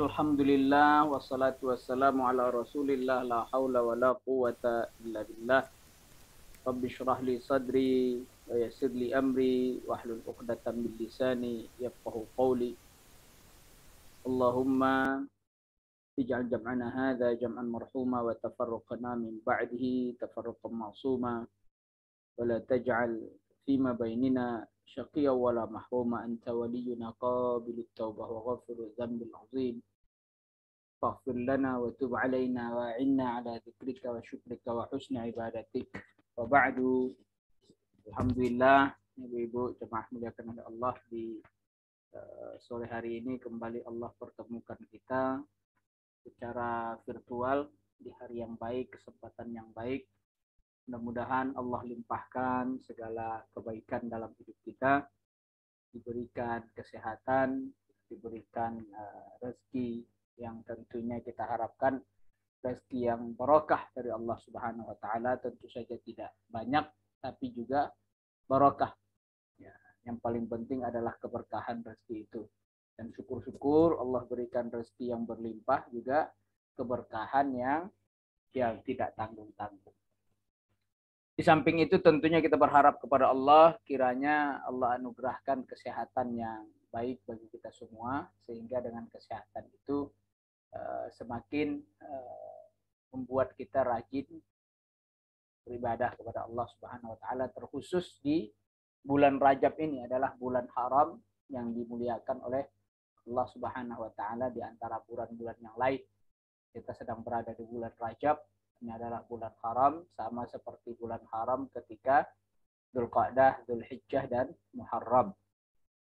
الحمد لله والصلاة والسلام على رسول الله لا حول ولا قوة إلا بالله رب اشرح لي صدري ويسر لي أمري واحلل عقدة من لساني يفقه قولي اللهم اجعل جمعنا هذا جمعا مرحوما وتفرقنا من بعده تفرقا معصوما ولا تجعل فيما بيننا شقيا ولا محروما أنت ولينا قابل التوبة وغفر الذنب العظيم فاغفر لنا وتب علينا وأعنا على ذكرك وشكرك وحسن عبادتك وبعد الحمد لله Ibu-ibu jemaah muliakan oleh Allah di uh, sore hari ini kembali Allah pertemukan kita secara virtual di hari yang baik, kesempatan yang baik Mudah-mudahan Allah limpahkan segala kebaikan dalam hidup kita, diberikan kesehatan, diberikan uh, rezeki yang tentunya kita harapkan rezeki yang barokah dari Allah Subhanahu wa taala tentu saja tidak banyak tapi juga barokah. Ya, yang paling penting adalah keberkahan rezeki itu. Dan syukur-syukur Allah berikan rezeki yang berlimpah juga keberkahan yang yang tidak tanggung-tanggung. Di samping itu tentunya kita berharap kepada Allah kiranya Allah anugerahkan kesehatan yang baik bagi kita semua sehingga dengan kesehatan itu eh, semakin eh, membuat kita rajin beribadah kepada Allah Subhanahu wa taala terkhusus di bulan Rajab ini adalah bulan haram yang dimuliakan oleh Allah Subhanahu wa taala di antara bulan-bulan yang lain. Kita sedang berada di bulan Rajab ini adalah bulan haram sama seperti bulan haram ketika Dzulqa'dah, Dzulhijjah dan Muharram.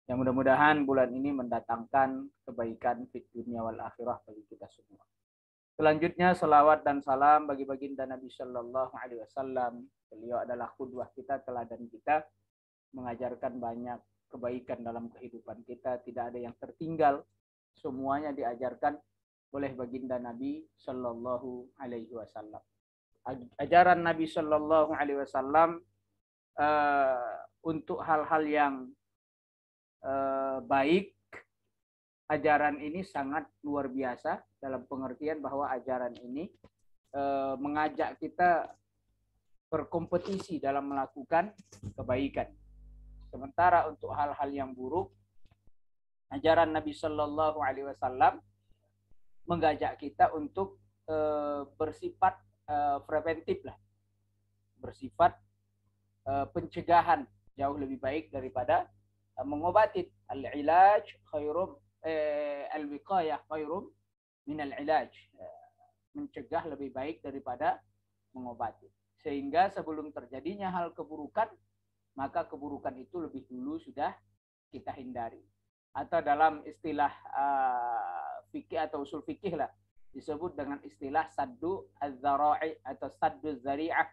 Yang mudah-mudahan bulan ini mendatangkan kebaikan di dunia wal akhirah bagi kita semua. Selanjutnya selawat dan salam bagi baginda Nabi Shallallahu Alaihi Wasallam. Beliau adalah kudwah kita, teladan kita, mengajarkan banyak kebaikan dalam kehidupan kita. Tidak ada yang tertinggal, semuanya diajarkan oleh baginda Nabi Shallallahu Alaihi Wasallam. Ajaran Nabi Shallallahu Alaihi Wasallam eh, untuk hal-hal yang uh, baik, ajaran ini sangat luar biasa dalam pengertian bahwa ajaran ini uh, mengajak kita berkompetisi dalam melakukan kebaikan. Sementara untuk hal-hal yang buruk, ajaran Nabi Shallallahu Alaihi Wasallam mengajak kita untuk eh, bersifat eh, preventif lah, bersifat eh, pencegahan jauh lebih baik daripada mengobati. Al-ilaj khairum e, al-wiqayah khairum min al-ilaj. Mencegah lebih baik daripada mengobati. Sehingga sebelum terjadinya hal keburukan, maka keburukan itu lebih dulu sudah kita hindari. Atau dalam istilah fikih atau usul fikih lah disebut dengan istilah saddu az atau saddu zari'ah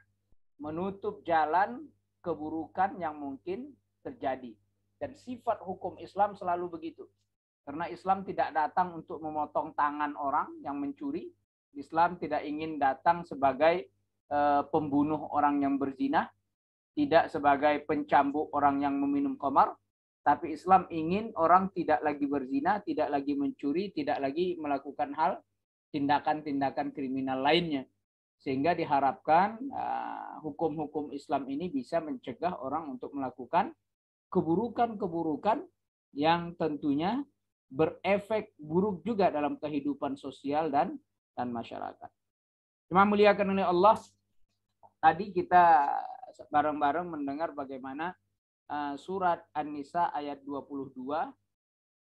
menutup jalan keburukan yang mungkin terjadi dan sifat hukum Islam selalu begitu karena Islam tidak datang untuk memotong tangan orang yang mencuri Islam tidak ingin datang sebagai e, pembunuh orang yang berzina tidak sebagai pencambuk orang yang meminum komar tapi Islam ingin orang tidak lagi berzina, tidak lagi mencuri, tidak lagi melakukan hal tindakan-tindakan kriminal lainnya. Sehingga diharapkan eh, hukum-hukum uh, Islam ini bisa mencegah orang untuk melakukan keburukan-keburukan yang tentunya berefek buruk juga dalam kehidupan sosial dan dan masyarakat. Cuma muliakan oleh Allah, tadi kita bareng-bareng mendengar bagaimana Eh, surat An-Nisa ayat 22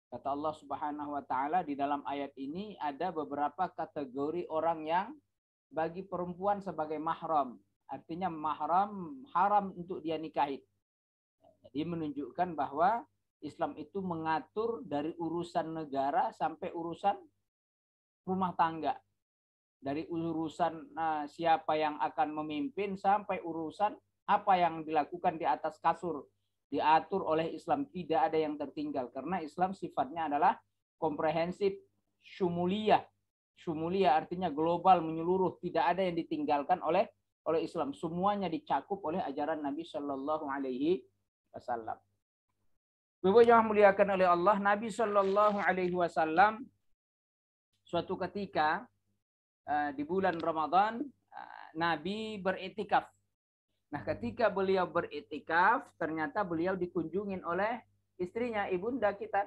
kata Allah Subhanahu wa taala di dalam ayat ini ada beberapa kategori orang yang bagi perempuan sebagai mahram. Artinya mahram haram untuk dia nikahi. Jadi menunjukkan bahwa Islam itu mengatur dari urusan negara sampai urusan rumah tangga. Dari urusan eh, siapa yang akan memimpin sampai urusan apa yang dilakukan di atas kasur diatur oleh Islam. Tidak ada yang tertinggal karena Islam sifatnya adalah komprehensif, syumuliyah. Syumuliyah artinya global, menyeluruh, tidak ada yang ditinggalkan oleh oleh Islam. Semuanya dicakup oleh ajaran Nabi Shallallahu alaihi wasallam. Bapak yang muliakan oleh Allah, Nabi Shallallahu alaihi wasallam suatu ketika eh, di bulan Ramadan eh, Nabi beretikaf Nah, ketika beliau beritikaf, ternyata beliau dikunjungin oleh istrinya ibunda kita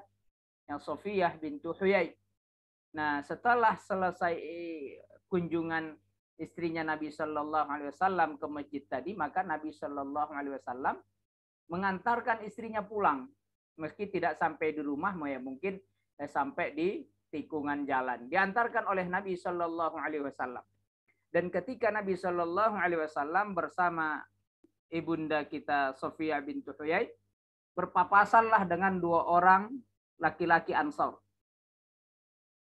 yang Sofiyah bintu Huyai. Nah, setelah selesai eh, kunjungan istrinya Nabi Shallallahu Alaihi Wasallam ke masjid tadi, maka Nabi Shallallahu Alaihi Wasallam mengantarkan istrinya pulang, meski tidak sampai di rumah, ya mungkin eh, sampai di tikungan jalan. Diantarkan oleh Nabi Shallallahu Alaihi Wasallam. Dan ketika Nabi Shallallahu Alaihi Wasallam bersama ibunda kita Sofia bintu Huyai, berpapasanlah dengan dua orang laki-laki Ansor.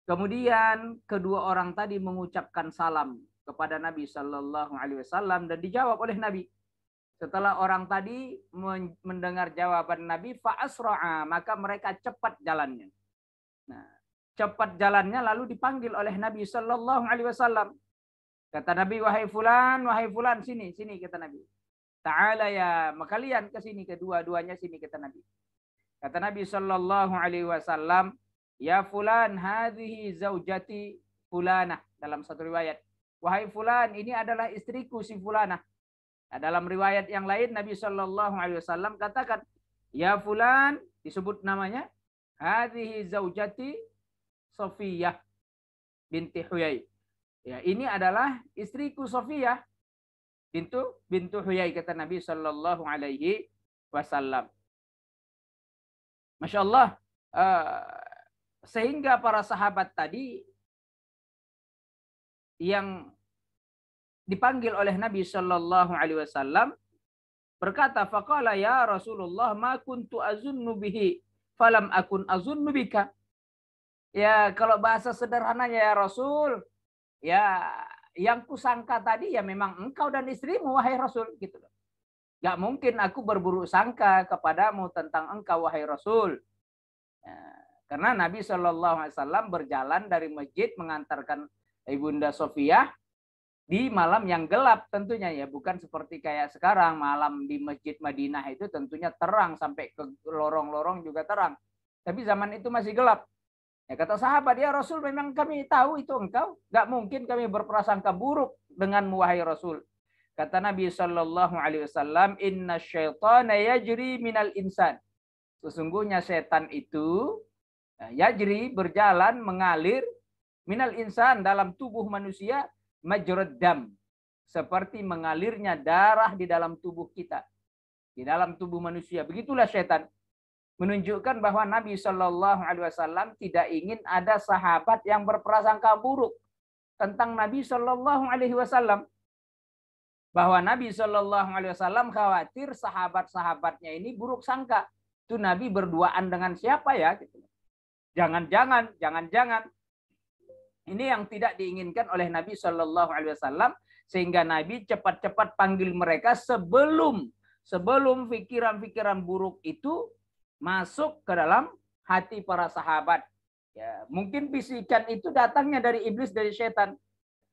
Kemudian kedua orang tadi mengucapkan salam kepada Nabi Shallallahu Alaihi Wasallam dan dijawab oleh Nabi. Setelah orang tadi mendengar jawaban Nabi, faasroa maka mereka cepat jalannya. Nah, cepat jalannya lalu dipanggil oleh Nabi Shallallahu Alaihi Wasallam. Kata Nabi, wahai fulan, wahai fulan, sini, sini, kata Nabi. Ta'ala ya, kalian ke sini kedua-duanya sini kata Nabi. Kata Nabi sallallahu alaihi wasallam, "Ya fulan, hadhihi zaujati fulana Dalam satu riwayat, "Wahai fulan, ini adalah istriku si fulana. Nah, dalam riwayat yang lain Nabi sallallahu alaihi wasallam katakan, "Ya fulan," disebut namanya, "Hadhihi zaujati Sofiyah binti Huyai." Ya, ini adalah istriku Sofiyah Bintu bintu Huyai kata Nabi Shallallahu Alaihi Wasallam. Masya Allah, eh, sehingga para sahabat tadi yang dipanggil oleh Nabi Shallallahu Alaihi Wasallam berkata, "Fakala ya Rasulullah, ma kuntu azunnu bihi, falam akun azunnu bika." Ya, kalau bahasa sederhananya ya Rasul, ya yang kusangka tadi ya memang engkau dan istrimu wahai Rasul gitu loh. Gak mungkin aku berburuk sangka kepadamu tentang engkau wahai Rasul. Ya, karena Nabi Shallallahu Alaihi Wasallam berjalan dari masjid mengantarkan ibunda Sofia di malam yang gelap tentunya ya bukan seperti kayak sekarang malam di masjid Madinah itu tentunya terang sampai ke lorong-lorong juga terang tapi zaman itu masih gelap Ya, kata sahabat, ya Rasul memang kami tahu itu engkau. Gak mungkin kami berprasangka buruk dengan wahai Rasul. Kata Nabi Shallallahu Alaihi Wasallam, Inna syaitana yajri minal insan. Sesungguhnya setan itu ya juri berjalan mengalir minal insan dalam tubuh manusia majoredam seperti mengalirnya darah di dalam tubuh kita di dalam tubuh manusia begitulah setan menunjukkan bahwa Nabi Shallallahu Alaihi Wasallam tidak ingin ada sahabat yang berprasangka buruk tentang Nabi Shallallahu Alaihi Wasallam bahwa Nabi Shallallahu Alaihi Wasallam khawatir sahabat-sahabatnya ini buruk sangka itu Nabi berduaan dengan siapa ya jangan-jangan jangan-jangan ini yang tidak diinginkan oleh Nabi Shallallahu Alaihi Wasallam sehingga Nabi cepat-cepat panggil mereka sebelum sebelum pikiran-pikiran buruk itu masuk ke dalam hati para sahabat. Ya, mungkin bisikan itu datangnya dari iblis dari setan.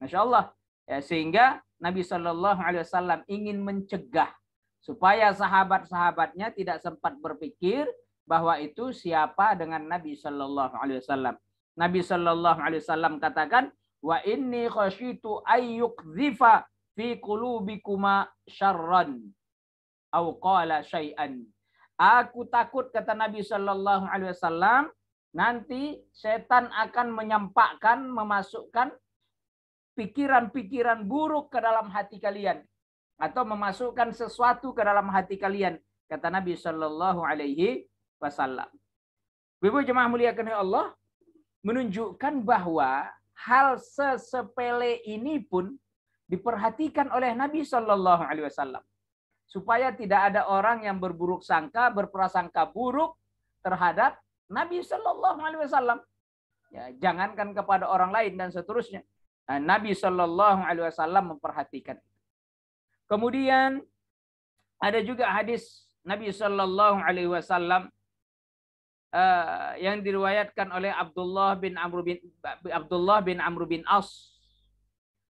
Masya Allah. Ya, sehingga Nabi Shallallahu Alaihi Wasallam ingin mencegah supaya sahabat-sahabatnya tidak sempat berpikir bahwa itu siapa dengan Nabi Shallallahu Alaihi Wasallam. Nabi Shallallahu Alaihi Wasallam katakan, wa inni ayuk zifa fi kulubikuma sharran au qala Aku takut kata Nabi Shallallahu Alaihi Wasallam nanti setan akan menyampakkan, memasukkan pikiran-pikiran buruk ke dalam hati kalian atau memasukkan sesuatu ke dalam hati kalian kata Nabi Shallallahu Alaihi Wasallam. Ibu jemaah muliakan ya Allah menunjukkan bahwa hal sesepele ini pun diperhatikan oleh Nabi Shallallahu Alaihi Wasallam supaya tidak ada orang yang berburuk sangka, berprasangka buruk terhadap Nabi Shallallahu Alaihi Wasallam. Ya, jangankan kepada orang lain dan seterusnya. Nah, Nabi Shallallahu Alaihi Wasallam memperhatikan. Kemudian ada juga hadis Nabi Shallallahu Alaihi Wasallam eh, yang diriwayatkan oleh Abdullah bin Amr bin Abdullah bin Amr bin As.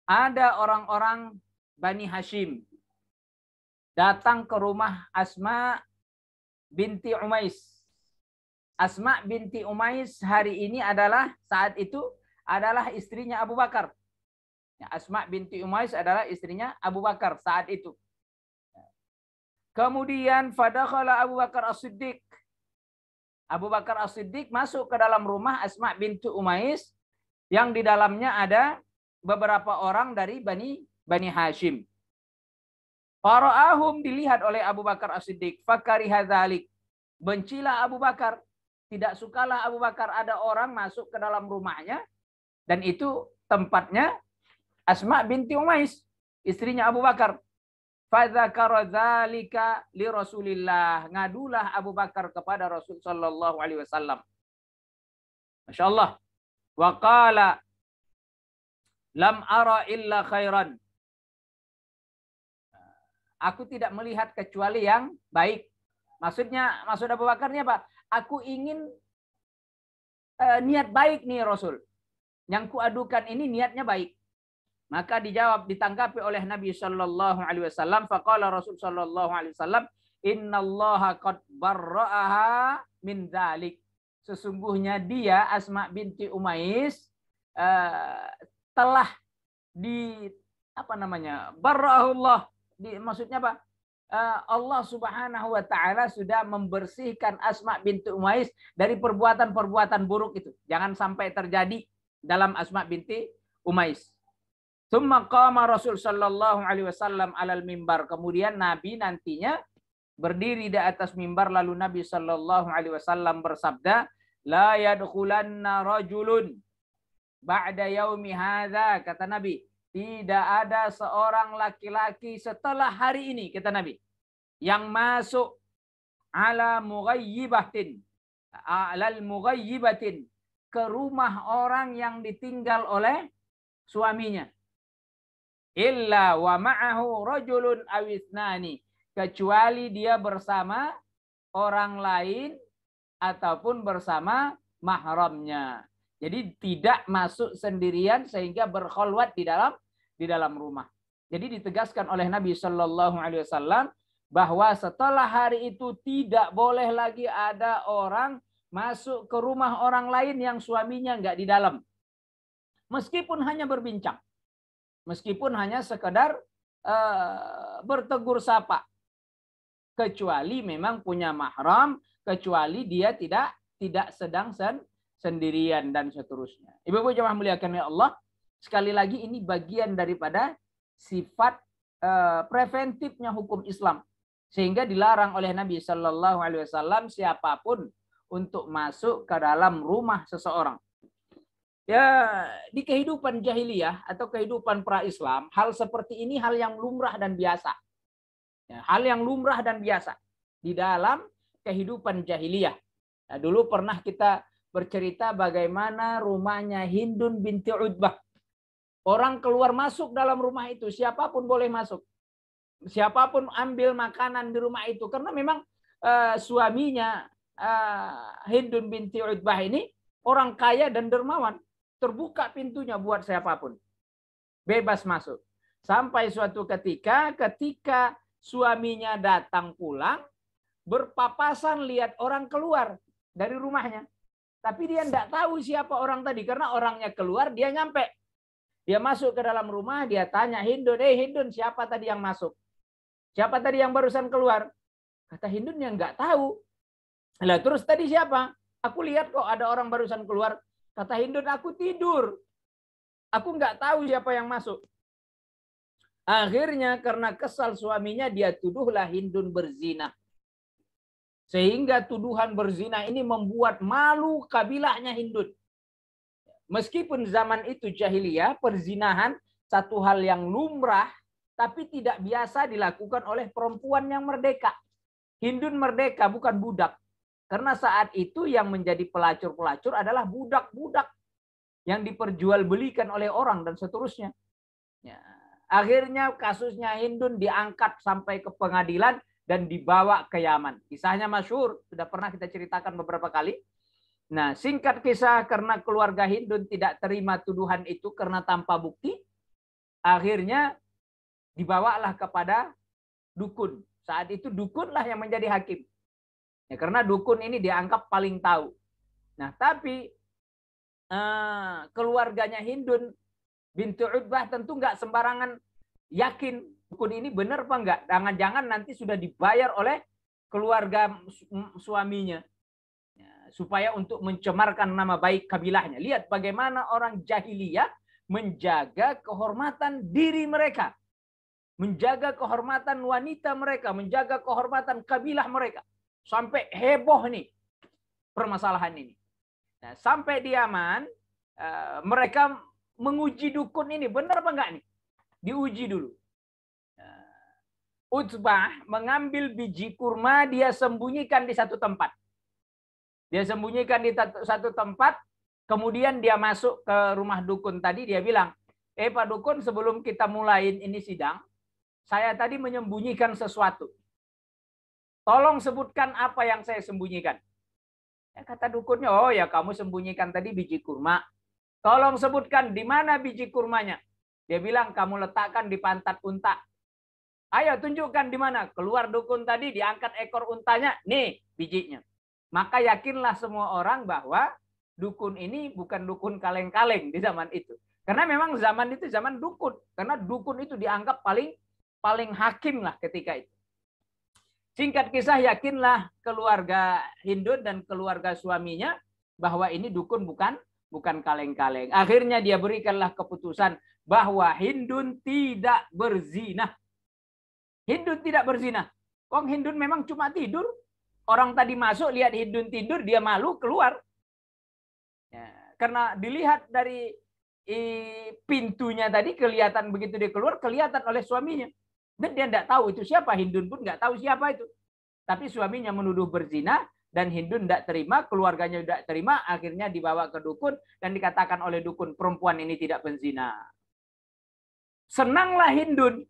Ada orang-orang Bani Hashim datang ke rumah Asma binti Umais. Asma binti Umais hari ini adalah saat itu adalah istrinya Abu Bakar. Ya, Asma binti Umais adalah istrinya Abu Bakar saat itu. Kemudian fadakhala Abu Bakar As-Siddiq. Abu Bakar As-Siddiq masuk ke dalam rumah Asma binti Umais yang di dalamnya ada beberapa orang dari Bani Bani Hashim. Faro'ahum dilihat oleh Abu Bakar As-Siddiq. Fakari hadzalik. Bencilah Abu Bakar. Tidak sukalah Abu Bakar ada orang masuk ke dalam rumahnya dan itu tempatnya Asma binti Umais, istrinya Abu Bakar. Fadzakara dzalika li Rasulillah. Ngadulah Abu Bakar kepada Rasul sallallahu alaihi wasallam. Masya Allah. Wa qala lam ara illa khairan. Aku tidak melihat kecuali yang baik. Maksudnya, maksud Abu ini apa? Aku ingin eh, niat baik nih Rasul. Yang kuadukan ini niatnya baik. Maka dijawab ditanggapi oleh Nabi Shallallahu Alaihi Wasallam. Fakallah Rasul Shallallahu Alaihi Wasallam. Inna Allah qad barra'aha min dalik. Sesungguhnya dia Asma binti Umais uh, telah di apa namanya barra'ahullah di, maksudnya apa? Eh, Allah Subhanahu wa taala sudah membersihkan Asma binti Umais dari perbuatan-perbuatan buruk itu. Jangan sampai terjadi dalam Asma binti Umais. Tsumma qama Rasul sallallahu alaihi wasallam alal mimbar. Kemudian Nabi nantinya berdiri di atas mimbar lalu Nabi sallallahu alaihi wasallam bersabda, "La yadkhulanna rajulun ba'da yaumi hadza," kata Nabi tidak ada seorang laki-laki setelah hari ini, kata Nabi, yang masuk ala mughayyibatin, alal mughayyibatin, ke rumah orang yang ditinggal oleh suaminya. Illa wa ma'ahu rajulun awisnani. Kecuali dia bersama orang lain ataupun bersama mahramnya. Jadi tidak masuk sendirian sehingga berkholwat di dalam di dalam rumah. Jadi ditegaskan oleh Nabi Shallallahu Alaihi Wasallam bahwa setelah hari itu tidak boleh lagi ada orang masuk ke rumah orang lain yang suaminya nggak di dalam, meskipun hanya berbincang, meskipun hanya sekedar uh, bertegur sapa, kecuali memang punya mahram, kecuali dia tidak tidak sedang sen, sendirian dan seterusnya. Ibu-ibu jemaah muliakan ya Allah, Sekali lagi ini bagian daripada sifat eh, preventifnya hukum Islam sehingga dilarang oleh Nabi Shallallahu Alaihi Wasallam siapapun untuk masuk ke dalam rumah seseorang. Ya di kehidupan jahiliyah atau kehidupan pra Islam hal seperti ini hal yang lumrah dan biasa. Ya, hal yang lumrah dan biasa di dalam kehidupan jahiliyah. nah, dulu pernah kita bercerita bagaimana rumahnya Hindun binti Utbah Orang keluar masuk dalam rumah itu, siapapun boleh masuk. Siapapun ambil makanan di rumah itu. Karena memang uh, suaminya uh, Hindun binti Utbah ini orang kaya dan dermawan. Terbuka pintunya buat siapapun. Bebas masuk. Sampai suatu ketika, ketika suaminya datang pulang, berpapasan lihat orang keluar dari rumahnya. Tapi dia tidak tahu siapa orang tadi karena orangnya keluar dia nyampe. Dia masuk ke dalam rumah, dia tanya Hindun, eh Hindun siapa tadi yang masuk? Siapa tadi yang barusan keluar? Kata Hindun yang nggak tahu. Lah terus tadi siapa? Aku lihat kok ada orang barusan keluar. Kata Hindun, aku tidur. Aku nggak tahu siapa yang masuk. Akhirnya karena kesal suaminya, dia tuduhlah Hindun berzina. Sehingga tuduhan berzina ini membuat malu kabilahnya Hindun. Meskipun zaman itu jahiliyah, perzinahan satu hal yang lumrah, tapi tidak biasa dilakukan oleh perempuan yang merdeka. Hindun merdeka, bukan budak. Karena saat itu yang menjadi pelacur-pelacur adalah budak-budak yang diperjualbelikan oleh orang dan seterusnya. Ya. Akhirnya kasusnya Hindun diangkat sampai ke pengadilan dan dibawa ke Yaman. Kisahnya masyur, sudah pernah kita ceritakan beberapa kali. Nah, singkat kisah karena keluarga Hindun tidak terima tuduhan itu karena tanpa bukti, akhirnya dibawalah kepada dukun. Saat itu dukunlah yang menjadi hakim. Ya, karena dukun ini dianggap paling tahu. Nah, tapi eh, keluarganya Hindun bintu Utbah tentu nggak sembarangan yakin dukun ini benar apa enggak. Jangan-jangan nanti sudah dibayar oleh keluarga suaminya supaya untuk mencemarkan nama baik kabilahnya. Lihat bagaimana orang jahiliyah menjaga kehormatan diri mereka, menjaga kehormatan wanita mereka, menjaga kehormatan kabilah mereka. Sampai heboh nih permasalahan ini. Nah, sampai di Yaman, uh, mereka menguji dukun ini. Benar apa enggak nih? Diuji dulu. Uh, mengambil biji kurma, dia sembunyikan di satu tempat. Dia sembunyikan di satu tempat, kemudian dia masuk ke rumah dukun tadi, dia bilang, eh Pak Dukun sebelum kita mulai ini sidang, saya tadi menyembunyikan sesuatu. Tolong sebutkan apa yang saya sembunyikan. Ya, kata dukunnya, oh ya kamu sembunyikan tadi biji kurma. Tolong sebutkan di mana biji kurmanya. Dia bilang kamu letakkan di pantat unta. Ayo tunjukkan di mana. Keluar dukun tadi diangkat ekor untanya, nih bijinya. Maka yakinlah semua orang bahwa dukun ini bukan dukun kaleng-kaleng di zaman itu. Karena memang zaman itu zaman dukun. Karena dukun itu dianggap paling paling hakim lah ketika itu. Singkat kisah, yakinlah keluarga Hindu dan keluarga suaminya bahwa ini dukun bukan bukan kaleng-kaleng. Akhirnya dia berikanlah keputusan bahwa Hindun tidak berzina. Hindun tidak berzina. Wong Hindun memang cuma tidur. Orang tadi masuk lihat Hindun tidur dia malu keluar. Ya, karena dilihat dari pintunya tadi kelihatan begitu dia keluar kelihatan oleh suaminya. Dan dia tidak tahu itu siapa Hindun pun nggak tahu siapa itu. Tapi suaminya menuduh berzina dan Hindun tidak terima, keluarganya tidak terima, akhirnya dibawa ke dukun dan dikatakan oleh dukun perempuan ini tidak berzina, Senanglah Hindun,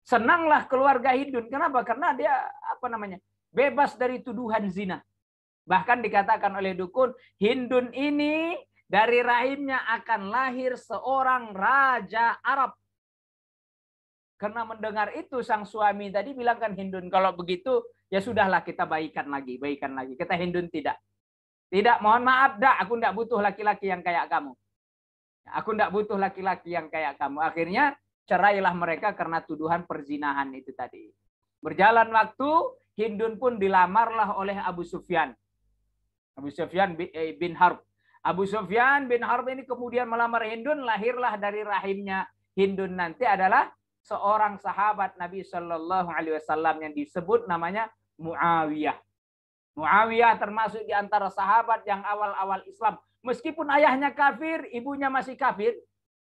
senanglah keluarga Hindun. Kenapa? Karena dia apa namanya? bebas dari tuduhan zina. Bahkan dikatakan oleh dukun, Hindun ini dari rahimnya akan lahir seorang raja Arab. Karena mendengar itu sang suami tadi bilangkan Hindun, kalau begitu ya sudahlah kita baikan lagi, baikan lagi. Kita Hindun tidak. Tidak, mohon maaf, dak, aku tidak butuh laki-laki yang kayak kamu. Aku tidak butuh laki-laki yang kayak kamu. Akhirnya cerailah mereka karena tuduhan perzinahan itu tadi. Berjalan waktu, Hindun pun dilamarlah oleh Abu Sufyan. Abu Sufyan eh, bin Harb. Abu Sufyan bin Harb ini kemudian melamar Hindun, lahirlah dari rahimnya Hindun nanti adalah seorang sahabat Nabi Shallallahu Alaihi Wasallam yang disebut namanya Muawiyah. Muawiyah termasuk di antara sahabat yang awal-awal Islam. Meskipun ayahnya kafir, ibunya masih kafir,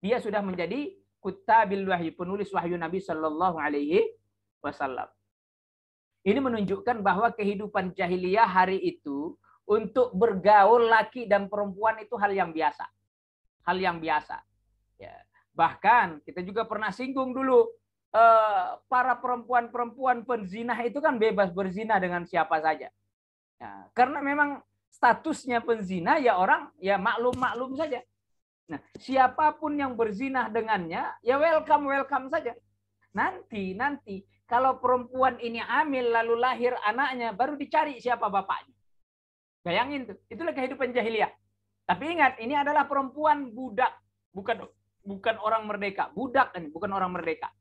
dia sudah menjadi kutabil wahyu, penulis wahyu Nabi Shallallahu Alaihi Wasallam. Ini menunjukkan bahwa kehidupan jahiliyah hari itu untuk bergaul laki dan perempuan itu hal yang biasa. Hal yang biasa. Ya. Bahkan kita juga pernah singgung dulu eh, para perempuan-perempuan penzina itu kan bebas berzina dengan siapa saja. Ya. karena memang statusnya penzina ya orang ya maklum-maklum saja. Nah, siapapun yang berzinah dengannya, ya welcome welcome saja. Nanti nanti kalau perempuan ini hamil lalu lahir anaknya baru dicari siapa bapaknya. Bayangin tuh, itulah kehidupan jahiliyah. Tapi ingat, ini adalah perempuan budak, bukan bukan orang merdeka, budak ini bukan orang merdeka.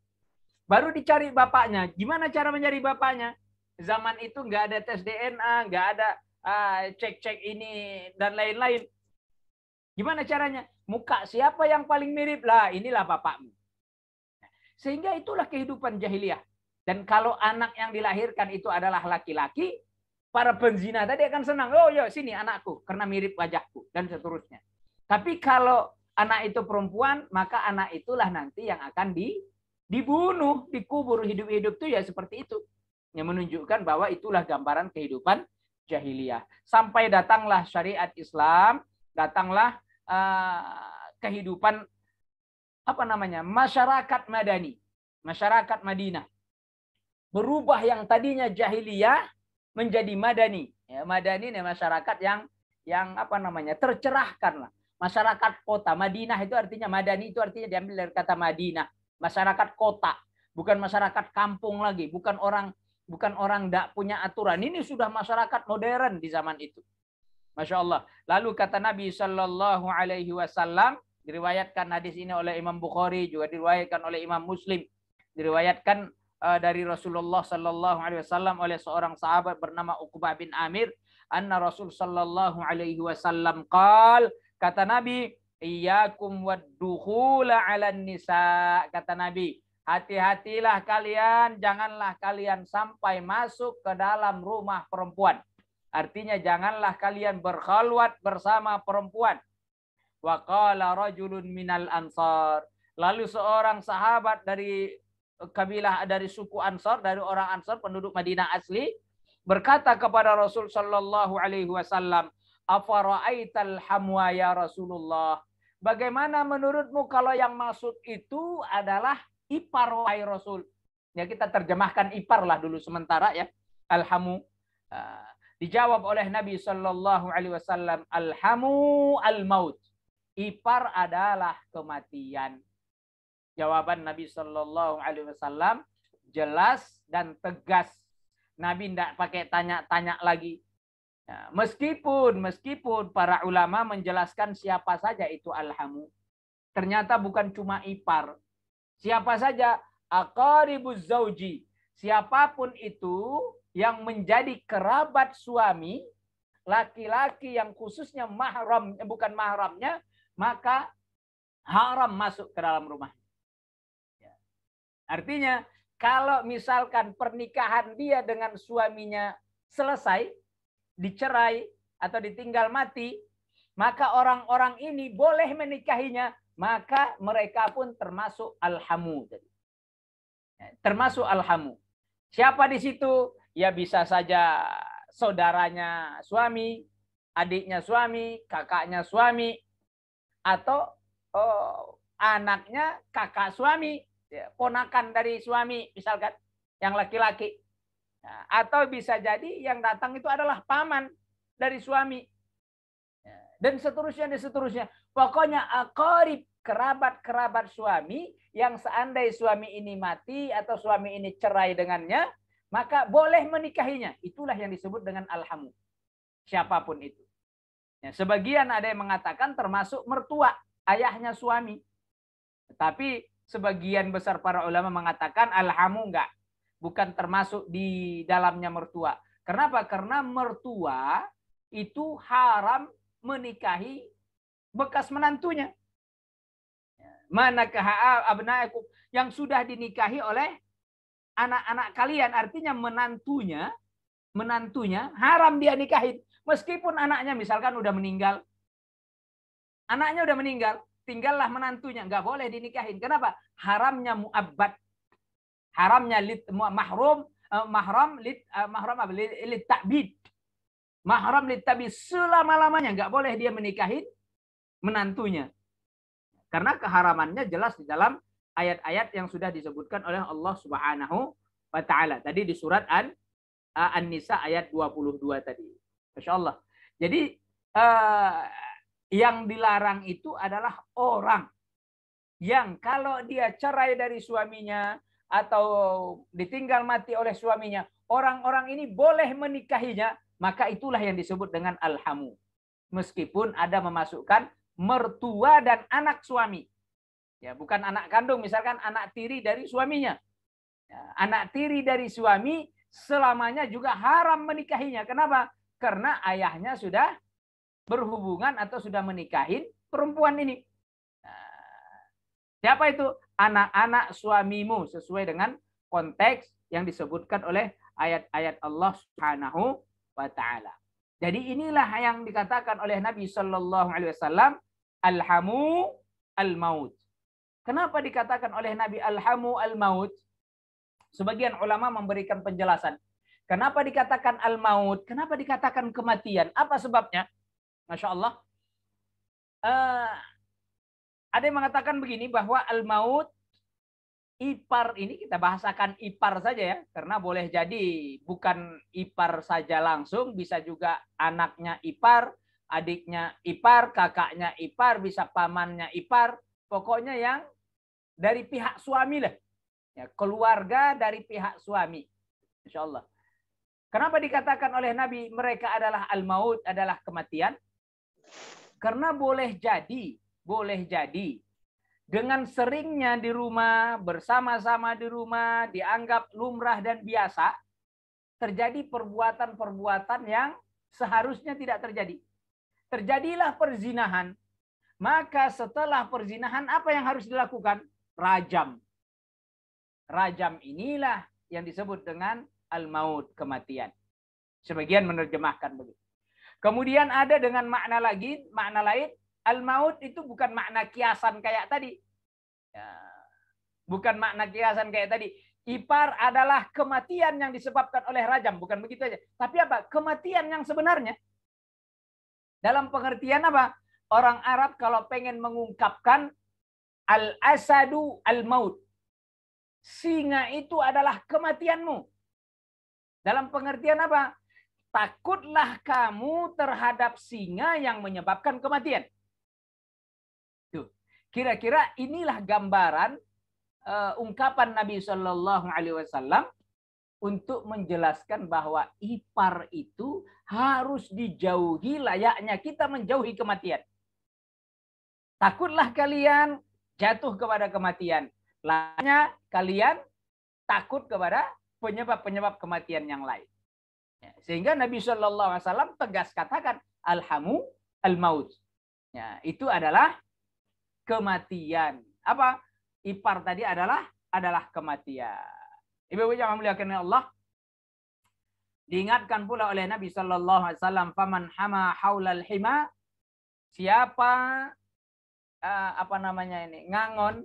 Baru dicari bapaknya. Gimana cara mencari bapaknya? Zaman itu nggak ada tes DNA, nggak ada ah, cek-cek uh, ini dan lain-lain. Gimana caranya? Muka siapa yang paling mirip? Lah, inilah bapakmu. Sehingga itulah kehidupan jahiliyah. Dan kalau anak yang dilahirkan itu adalah laki-laki, para penzina tadi akan senang. Oh ya sini anakku karena mirip wajahku dan seterusnya. Tapi kalau anak itu perempuan, maka anak itulah nanti yang akan di, dibunuh, dikubur hidup-hidup itu ya seperti itu. Yang menunjukkan bahwa itulah gambaran kehidupan jahiliyah. Sampai datanglah syariat Islam, datanglah uh, kehidupan apa namanya masyarakat madani, masyarakat Madinah Berubah yang tadinya jahiliyah menjadi madani. Ya, madani ini masyarakat yang yang apa namanya tercerahkan lah. Masyarakat kota Madinah itu artinya madani itu artinya diambil dari kata Madinah. Masyarakat kota, bukan masyarakat kampung lagi, bukan orang bukan orang tidak punya aturan. Ini sudah masyarakat modern di zaman itu. Masya Allah. Lalu kata Nabi Shallallahu Alaihi Wasallam diriwayatkan hadis ini oleh Imam Bukhari juga diriwayatkan oleh Imam Muslim diriwayatkan Eh, dari Rasulullah Sallallahu Alaihi Wasallam oleh seorang sahabat bernama Uqbah bin Amir. Anna Rasul Sallallahu Alaihi Wasallam kal kata Nabi, Iyakum wadduhula ala nisa. Kata Nabi, hati-hatilah kalian, janganlah kalian sampai masuk ke dalam rumah perempuan. Artinya janganlah kalian berkhalwat bersama perempuan. Wa qala rajulun minal ansar. Lalu seorang sahabat dari kabilah dari suku Ansor, dari orang Ansor, penduduk Madinah asli, berkata kepada Rasul Shallallahu Alaihi Wasallam, "Afara'aital hamwa ya Rasulullah." Bagaimana menurutmu kalau yang masuk itu adalah ipar wahai Rasul? Ya kita terjemahkan ipar lah dulu sementara ya. Alhamu. Eh, dijawab oleh Nabi Shallallahu Alaihi Wasallam, Alhamu al maut. Ipar adalah kematian. Jawaban Nabi Shallallahu Alaihi Wasallam jelas dan tegas. Nabi tidak pakai tanya-tanya lagi. Ya, meskipun meskipun para ulama menjelaskan siapa saja itu alhamu, ternyata bukan cuma ipar. Siapa saja akaribu zauji, siapapun itu yang menjadi kerabat suami, laki-laki yang khususnya mahram eh, bukan mahramnya, maka haram masuk ke dalam rumah. Artinya, kalau misalkan pernikahan dia dengan suaminya selesai, dicerai, atau ditinggal mati, maka orang-orang ini boleh menikahinya, maka mereka pun termasuk alhamu. Ya, termasuk alhamu. Siapa di situ? Ya bisa saja saudaranya suami, adiknya suami, kakaknya suami, atau oh, anaknya kakak suami, Ya, ponakan dari suami misalkan yang laki-laki nah, atau bisa jadi yang datang itu adalah paman dari suami ya, dan seterusnya dan seterusnya pokoknya akorib kerabat-kerabat suami yang seandainya suami ini mati atau suami ini cerai dengannya maka boleh menikahinya itulah yang disebut dengan alhamu siapapun itu ya, sebagian ada yang mengatakan termasuk mertua ayahnya suami tapi sebagian besar para ulama mengatakan alhamu enggak. Bukan termasuk di dalamnya mertua. Kenapa? Karena mertua itu haram menikahi bekas menantunya. Mana abnaikum yang sudah dinikahi oleh anak-anak kalian. Artinya menantunya, menantunya haram dia nikahin. Meskipun anaknya misalkan udah meninggal. Anaknya udah meninggal tinggallah menantunya, nggak boleh dinikahin. Kenapa? Haramnya muabbat Haramnya lit, mahrum eh, mahram lit eh, mahram apa? Lit, lit Mahram lit ta'bid selama-lamanya nggak boleh dia menikahin menantunya. Karena keharamannya jelas di dalam ayat-ayat yang sudah disebutkan oleh Allah Subhanahu wa taala. Tadi di surat An eh, An-Nisa ayat 22 tadi. Masya Allah. Jadi yang dilarang itu adalah orang yang kalau dia cerai dari suaminya atau ditinggal mati oleh suaminya, orang-orang ini boleh menikahinya, maka itulah yang disebut dengan alhamu. Meskipun ada memasukkan mertua dan anak suami. Ya, bukan anak kandung, misalkan anak tiri dari suaminya. Ya, anak tiri dari suami selamanya juga haram menikahinya. Kenapa? Karena ayahnya sudah berhubungan atau sudah menikahin perempuan ini. Nah, siapa itu? Anak-anak suamimu sesuai dengan konteks yang disebutkan oleh ayat-ayat Allah Subhanahu wa taala. Jadi inilah yang dikatakan oleh Nabi Shallallahu alaihi wasallam alhamu al-maut. Kenapa dikatakan oleh Nabi alhamu al-maut? Sebagian ulama memberikan penjelasan. Kenapa dikatakan al-maut? Kenapa dikatakan kematian? Apa sebabnya? Masya Allah. Uh, ada yang mengatakan begini bahwa al-maut ipar ini kita bahasakan ipar saja ya karena boleh jadi bukan ipar saja langsung bisa juga anaknya ipar, adiknya ipar, kakaknya ipar, bisa pamannya ipar, pokoknya yang dari pihak suami lah. Ya, keluarga dari pihak suami. Insya Allah. Kenapa dikatakan oleh Nabi mereka adalah al-maut, adalah kematian? Karena boleh jadi, boleh jadi dengan seringnya di rumah, bersama-sama di rumah, dianggap lumrah dan biasa, terjadi perbuatan-perbuatan yang seharusnya tidak terjadi. Terjadilah perzinahan. Maka setelah perzinahan apa yang harus dilakukan? Rajam. Rajam inilah yang disebut dengan al-maut, kematian. Sebagian menerjemahkan begitu. Kemudian ada dengan makna lagi, makna lain, al-maut itu bukan makna kiasan kayak tadi. Ya. Bukan makna kiasan kayak tadi. Ipar adalah kematian yang disebabkan oleh rajam, bukan begitu aja. Tapi apa? Kematian yang sebenarnya. Dalam pengertian apa? Orang Arab kalau pengen mengungkapkan al-asadu al-maut. Singa itu adalah kematianmu. Dalam pengertian apa? takutlah kamu terhadap singa yang menyebabkan kematian. Tuh, kira-kira inilah gambaran uh, ungkapan Nabi Shallallahu Alaihi Wasallam untuk menjelaskan bahwa ipar itu harus dijauhi layaknya kita menjauhi kematian. Takutlah kalian jatuh kepada kematian. Layaknya kalian takut kepada penyebab-penyebab kematian yang lain. Ya, sehingga Nabi Shallallahu Alaihi Wasallam tegas katakan alhamu al maut. Ya, itu adalah kematian. Apa ipar tadi adalah adalah kematian. Ibu-ibu yang memuliakan Allah, Diingatkan pula oleh Nabi Shallallahu Alaihi Wasallam, "Faman hama haulal hima." Siapa uh, apa namanya ini ngangon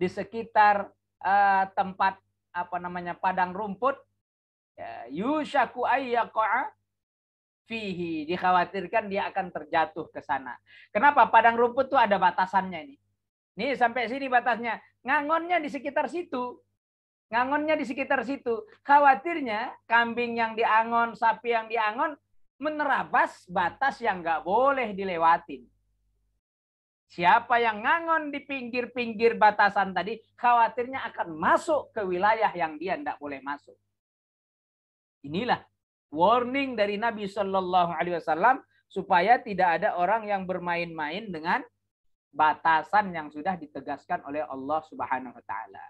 di sekitar uh, tempat apa namanya padang rumput, Ya, yushaku ayyaqa'a fihi. Dikhawatirkan dia akan terjatuh ke sana. Kenapa? Padang rumput tuh ada batasannya ini. Nih sampai sini batasnya. Ngangonnya di sekitar situ. Ngangonnya di sekitar situ. Khawatirnya kambing yang diangon, sapi yang diangon menerabas batas yang nggak boleh dilewatin. Siapa yang ngangon di pinggir-pinggir batasan tadi, khawatirnya akan masuk ke wilayah yang dia tidak boleh masuk. Inilah warning dari Nabi Shallallahu Alaihi Wasallam supaya tidak ada orang yang bermain-main dengan batasan yang sudah ditegaskan oleh Allah Subhanahu Wa Taala.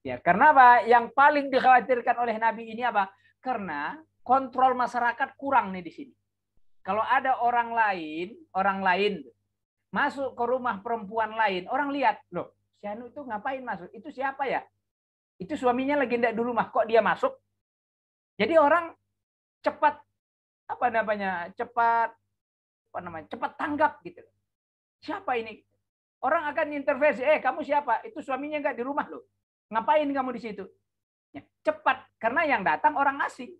Ya, karena apa? Yang paling dikhawatirkan oleh Nabi ini apa? Karena kontrol masyarakat kurang nih di sini. Kalau ada orang lain, orang lain masuk ke rumah perempuan lain, orang lihat, loh, si Anu itu ngapain masuk? Itu siapa ya? Itu suaminya lagi ndak di rumah, kok dia masuk? Jadi orang cepat apa namanya? cepat apa namanya? cepat tanggap gitu. Siapa ini? Orang akan intervensi, "Eh, kamu siapa? Itu suaminya nggak di rumah loh. Ngapain kamu di situ?" Ya, cepat karena yang datang orang asing.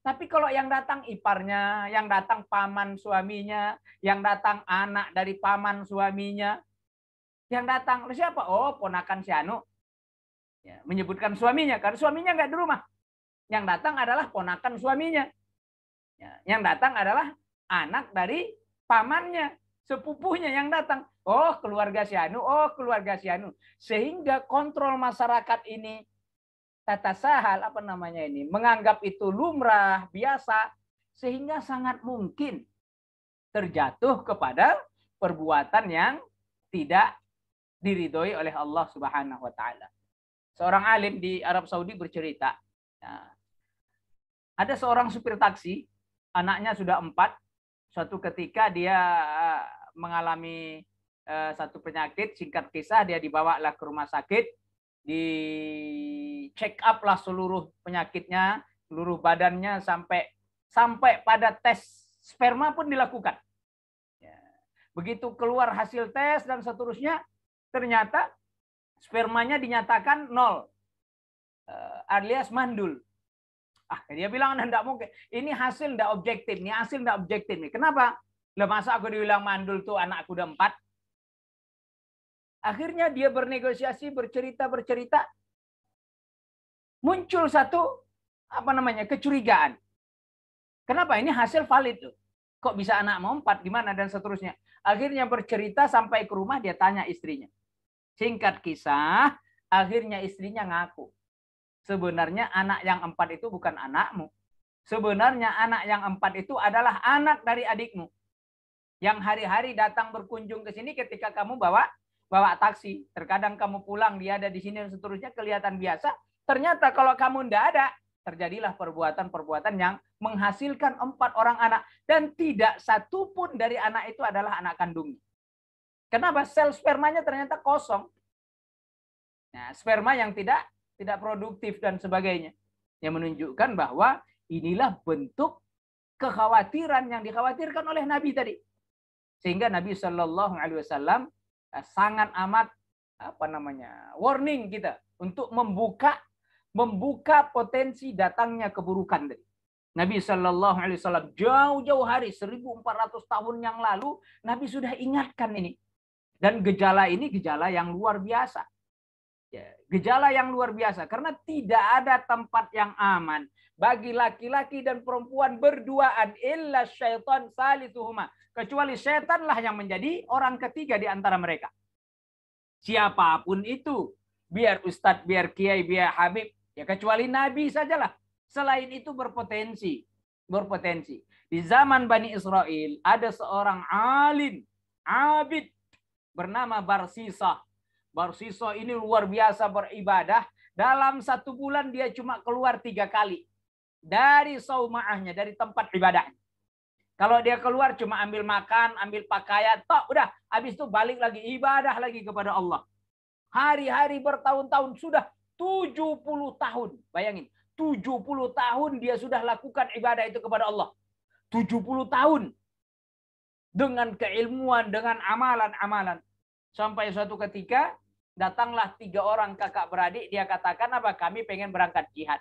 Tapi kalau yang datang iparnya, yang datang paman suaminya, yang datang anak dari paman suaminya, yang datang siapa? Oh, ponakan si Anu. Ya, menyebutkan suaminya karena suaminya nggak di rumah. Yang datang adalah ponakan suaminya. Ya, yang datang adalah anak dari pamannya, sepupunya yang datang. Oh, keluarga Sianu, oh keluarga Sianu, Sehingga kontrol masyarakat ini tata sahal apa namanya ini menganggap itu lumrah, biasa sehingga sangat mungkin terjatuh kepada perbuatan yang tidak diridhoi oleh Allah Subhanahu wa taala. Seorang alim di Arab Saudi bercerita, ya, ada seorang supir taksi, anaknya sudah empat. Suatu ketika dia eh, mengalami eh, satu penyakit, singkat kisah dia dibawalah ke rumah sakit, di check up lah seluruh penyakitnya, seluruh badannya sampai sampai pada tes sperma pun dilakukan. Ya. Begitu keluar hasil tes dan seterusnya, ternyata spermanya dinyatakan nol, eh, alias mandul. Ah, dia bilang tidak nah, mungkin. Ini hasil tidak objektif. Ini hasil tidak objektif. Nih. Kenapa? Lah masa aku diulang mandul tuh anakku udah empat? Akhirnya dia bernegosiasi, bercerita, bercerita. Muncul satu apa namanya kecurigaan. Kenapa? Ini hasil valid tuh. Kok bisa anak mau empat? Gimana dan seterusnya. Akhirnya bercerita sampai ke rumah dia tanya istrinya. Singkat kisah, akhirnya istrinya ngaku Sebenarnya anak yang empat itu bukan anakmu. Sebenarnya anak yang empat itu adalah anak dari adikmu. Yang hari-hari datang berkunjung ke sini ketika kamu bawa bawa taksi. Terkadang kamu pulang, dia ada di sini dan seterusnya kelihatan biasa. Ternyata kalau kamu tidak ada, terjadilah perbuatan-perbuatan yang menghasilkan empat orang anak. Dan tidak satu pun dari anak itu adalah anak kandungnya. Kenapa? Sel spermanya ternyata kosong. Nah, sperma yang tidak tidak produktif dan sebagainya. Yang menunjukkan bahwa inilah bentuk kekhawatiran yang dikhawatirkan oleh Nabi tadi. Sehingga Nabi Shallallahu alaihi wasallam eh, sangat amat apa namanya? warning kita untuk membuka membuka potensi datangnya keburukan tadi. Nabi Shallallahu Alaihi Wasallam jauh-jauh hari 1400 tahun yang lalu Nabi sudah ingatkan ini dan gejala ini gejala yang luar biasa Ya, gejala yang luar biasa karena tidak ada tempat yang aman bagi laki-laki dan perempuan berduaan illa syaitan salisuhuma kecuali setanlah yang menjadi orang ketiga di antara mereka siapapun itu biar ustadz biar kiai biar habib ya kecuali nabi sajalah selain itu berpotensi berpotensi di zaman Bani Israel ada seorang alim abid bernama Barsisah Barsiso ini luar biasa beribadah. Dalam satu bulan dia cuma keluar tiga kali. Dari saumaahnya, dari tempat ibadah. Kalau dia keluar cuma ambil makan, ambil pakaian, toh udah habis itu balik lagi ibadah lagi kepada Allah. Hari-hari bertahun-tahun sudah 70 tahun. Bayangin, 70 tahun dia sudah lakukan ibadah itu kepada Allah. 70 tahun dengan keilmuan, dengan amalan-amalan. Sampai suatu ketika datanglah tiga orang kakak beradik, dia katakan apa? Kami pengen berangkat jihad.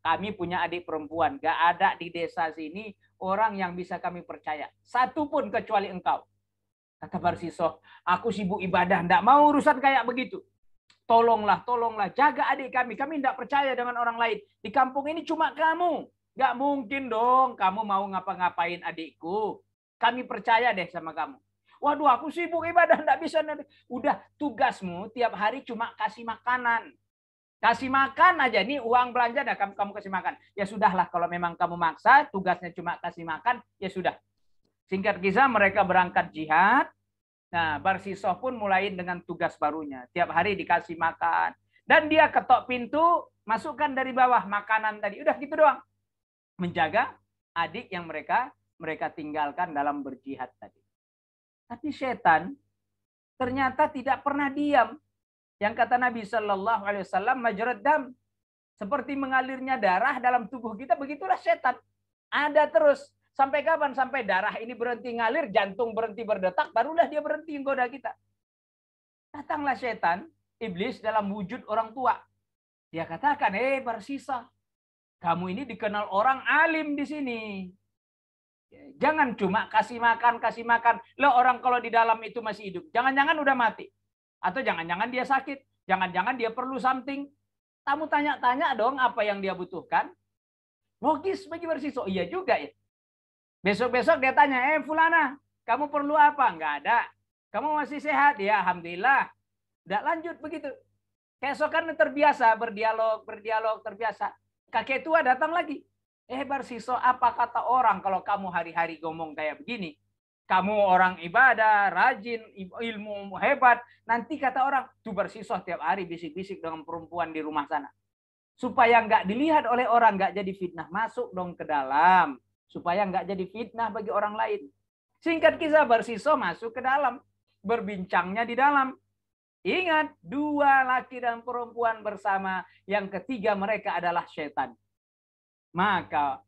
Kami punya adik perempuan, gak ada di desa sini orang yang bisa kami percaya. Satu pun kecuali engkau. Kata Barsiso, aku sibuk ibadah, ndak mau urusan kayak begitu. Tolonglah, tolonglah, jaga adik kami. Kami tidak percaya dengan orang lain. Di kampung ini cuma kamu. Gak mungkin dong kamu mau ngapa-ngapain adikku. Kami percaya deh sama kamu. Waduh, aku sibuk ibadah, nggak bisa. nanti. Udah tugasmu tiap hari cuma kasih makanan. Kasih makan aja ini uang belanja dah kamu, kamu kasih makan. Ya sudahlah kalau memang kamu maksa tugasnya cuma kasih makan, ya sudah. Singkat kisah mereka berangkat jihad. Nah, Barsisoh pun mulai dengan tugas barunya. Tiap hari dikasih makan. Dan dia ketok pintu, masukkan dari bawah makanan tadi. Udah gitu doang. Menjaga adik yang mereka mereka tinggalkan dalam berjihad tadi. Tapi setan ternyata tidak pernah diam. Yang kata Nabi Shallallahu Alaihi Wasallam, majerat dam seperti mengalirnya darah dalam tubuh kita, begitulah setan. Ada terus. Sampai kapan? Sampai darah ini berhenti ngalir, jantung berhenti berdetak, barulah dia berhenti menggoda kita. Datanglah setan, iblis dalam wujud orang tua. Dia katakan, hey, eh, Barsisa, kamu ini dikenal orang alim di sini. Jangan cuma kasih makan, kasih makan. Lo orang kalau di dalam itu masih hidup. Jangan-jangan udah mati. Atau jangan-jangan dia sakit. Jangan-jangan dia perlu something. Kamu tanya-tanya dong apa yang dia butuhkan. Logis bagi bersisok. Iya juga ya. Besok-besok dia tanya, eh Fulana, kamu perlu apa? Enggak ada. Kamu masih sehat? Ya, Alhamdulillah. Tidak lanjut begitu. Keesokan terbiasa berdialog, berdialog, terbiasa. Kakek tua datang lagi. Eh Barsiso, apa kata orang kalau kamu hari-hari ngomong kayak begini? Kamu orang ibadah, rajin, ilmu hebat. Nanti kata orang, tuh Barsiso tiap hari bisik-bisik dengan perempuan di rumah sana. Supaya nggak dilihat oleh orang, nggak jadi fitnah. Masuk dong ke dalam. Supaya nggak jadi fitnah bagi orang lain. Singkat kisah, Barsiso masuk ke dalam. Berbincangnya di dalam. Ingat, dua laki dan perempuan bersama. Yang ketiga mereka adalah setan maka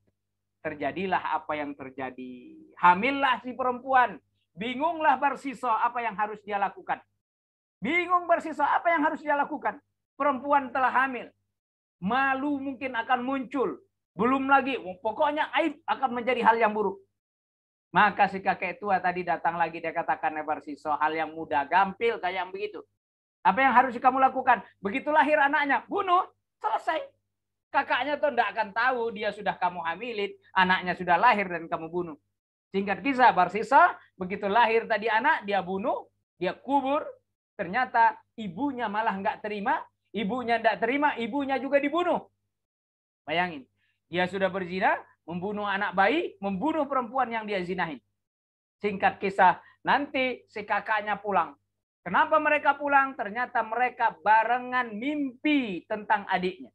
terjadilah apa yang terjadi. Hamillah si perempuan, bingunglah bersiso apa yang harus dia lakukan. Bingung bersiso apa yang harus dia lakukan. Perempuan telah hamil. Malu mungkin akan muncul. Belum lagi, pokoknya aib akan menjadi hal yang buruk. Maka si kakek tua tadi datang lagi dia katakan nebar eh, hal yang mudah, gampil kayak begitu. Apa yang harus kamu lakukan? Begitu lahir anaknya, bunuh, selesai kakaknya tuh tidak akan tahu dia sudah kamu hamilin, anaknya sudah lahir dan kamu bunuh. Singkat kisah, Barsisa begitu lahir tadi anak, dia bunuh, dia kubur, ternyata ibunya malah nggak terima, ibunya nggak terima, ibunya juga dibunuh. Bayangin, dia sudah berzina, membunuh anak bayi, membunuh perempuan yang dia zinahi. Singkat kisah, nanti si kakaknya pulang. Kenapa mereka pulang? Ternyata mereka barengan mimpi tentang adiknya.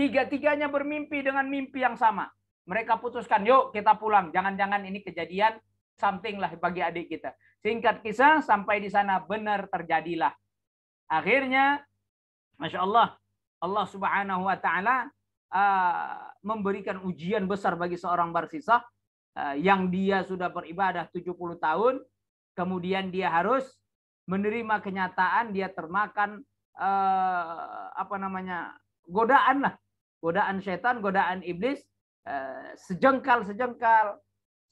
Tiga-tiganya bermimpi dengan mimpi yang sama. Mereka putuskan, yuk kita pulang. Jangan-jangan ini kejadian something lah bagi adik kita. Singkat kisah, sampai di sana benar terjadilah. Akhirnya, Masya Allah, Allah subhanahu wa ta'ala uh, memberikan ujian besar bagi seorang Barsisah uh, yang dia sudah beribadah 70 tahun, kemudian dia harus menerima kenyataan dia termakan uh, apa namanya godaan lah godaan setan, godaan iblis eh, sejengkal-sejengkal,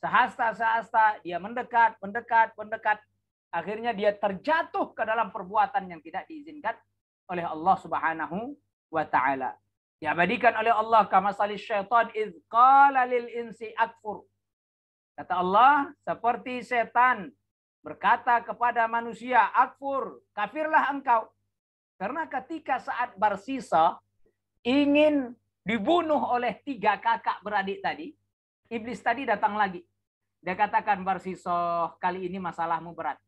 sehasta-sehasta, dia mendekat, mendekat, mendekat. Akhirnya dia terjatuh ke dalam perbuatan yang tidak diizinkan oleh Allah Subhanahu wa taala. Diabadikan oleh Allah kama salih syaitan iz qala lil insi akfur. Kata Allah, seperti setan berkata kepada manusia, akfur, kafirlah engkau. Karena ketika saat bersisa, ingin dibunuh oleh tiga kakak beradik tadi, iblis tadi datang lagi. Dia katakan, Barsisoh, kali ini masalahmu berat.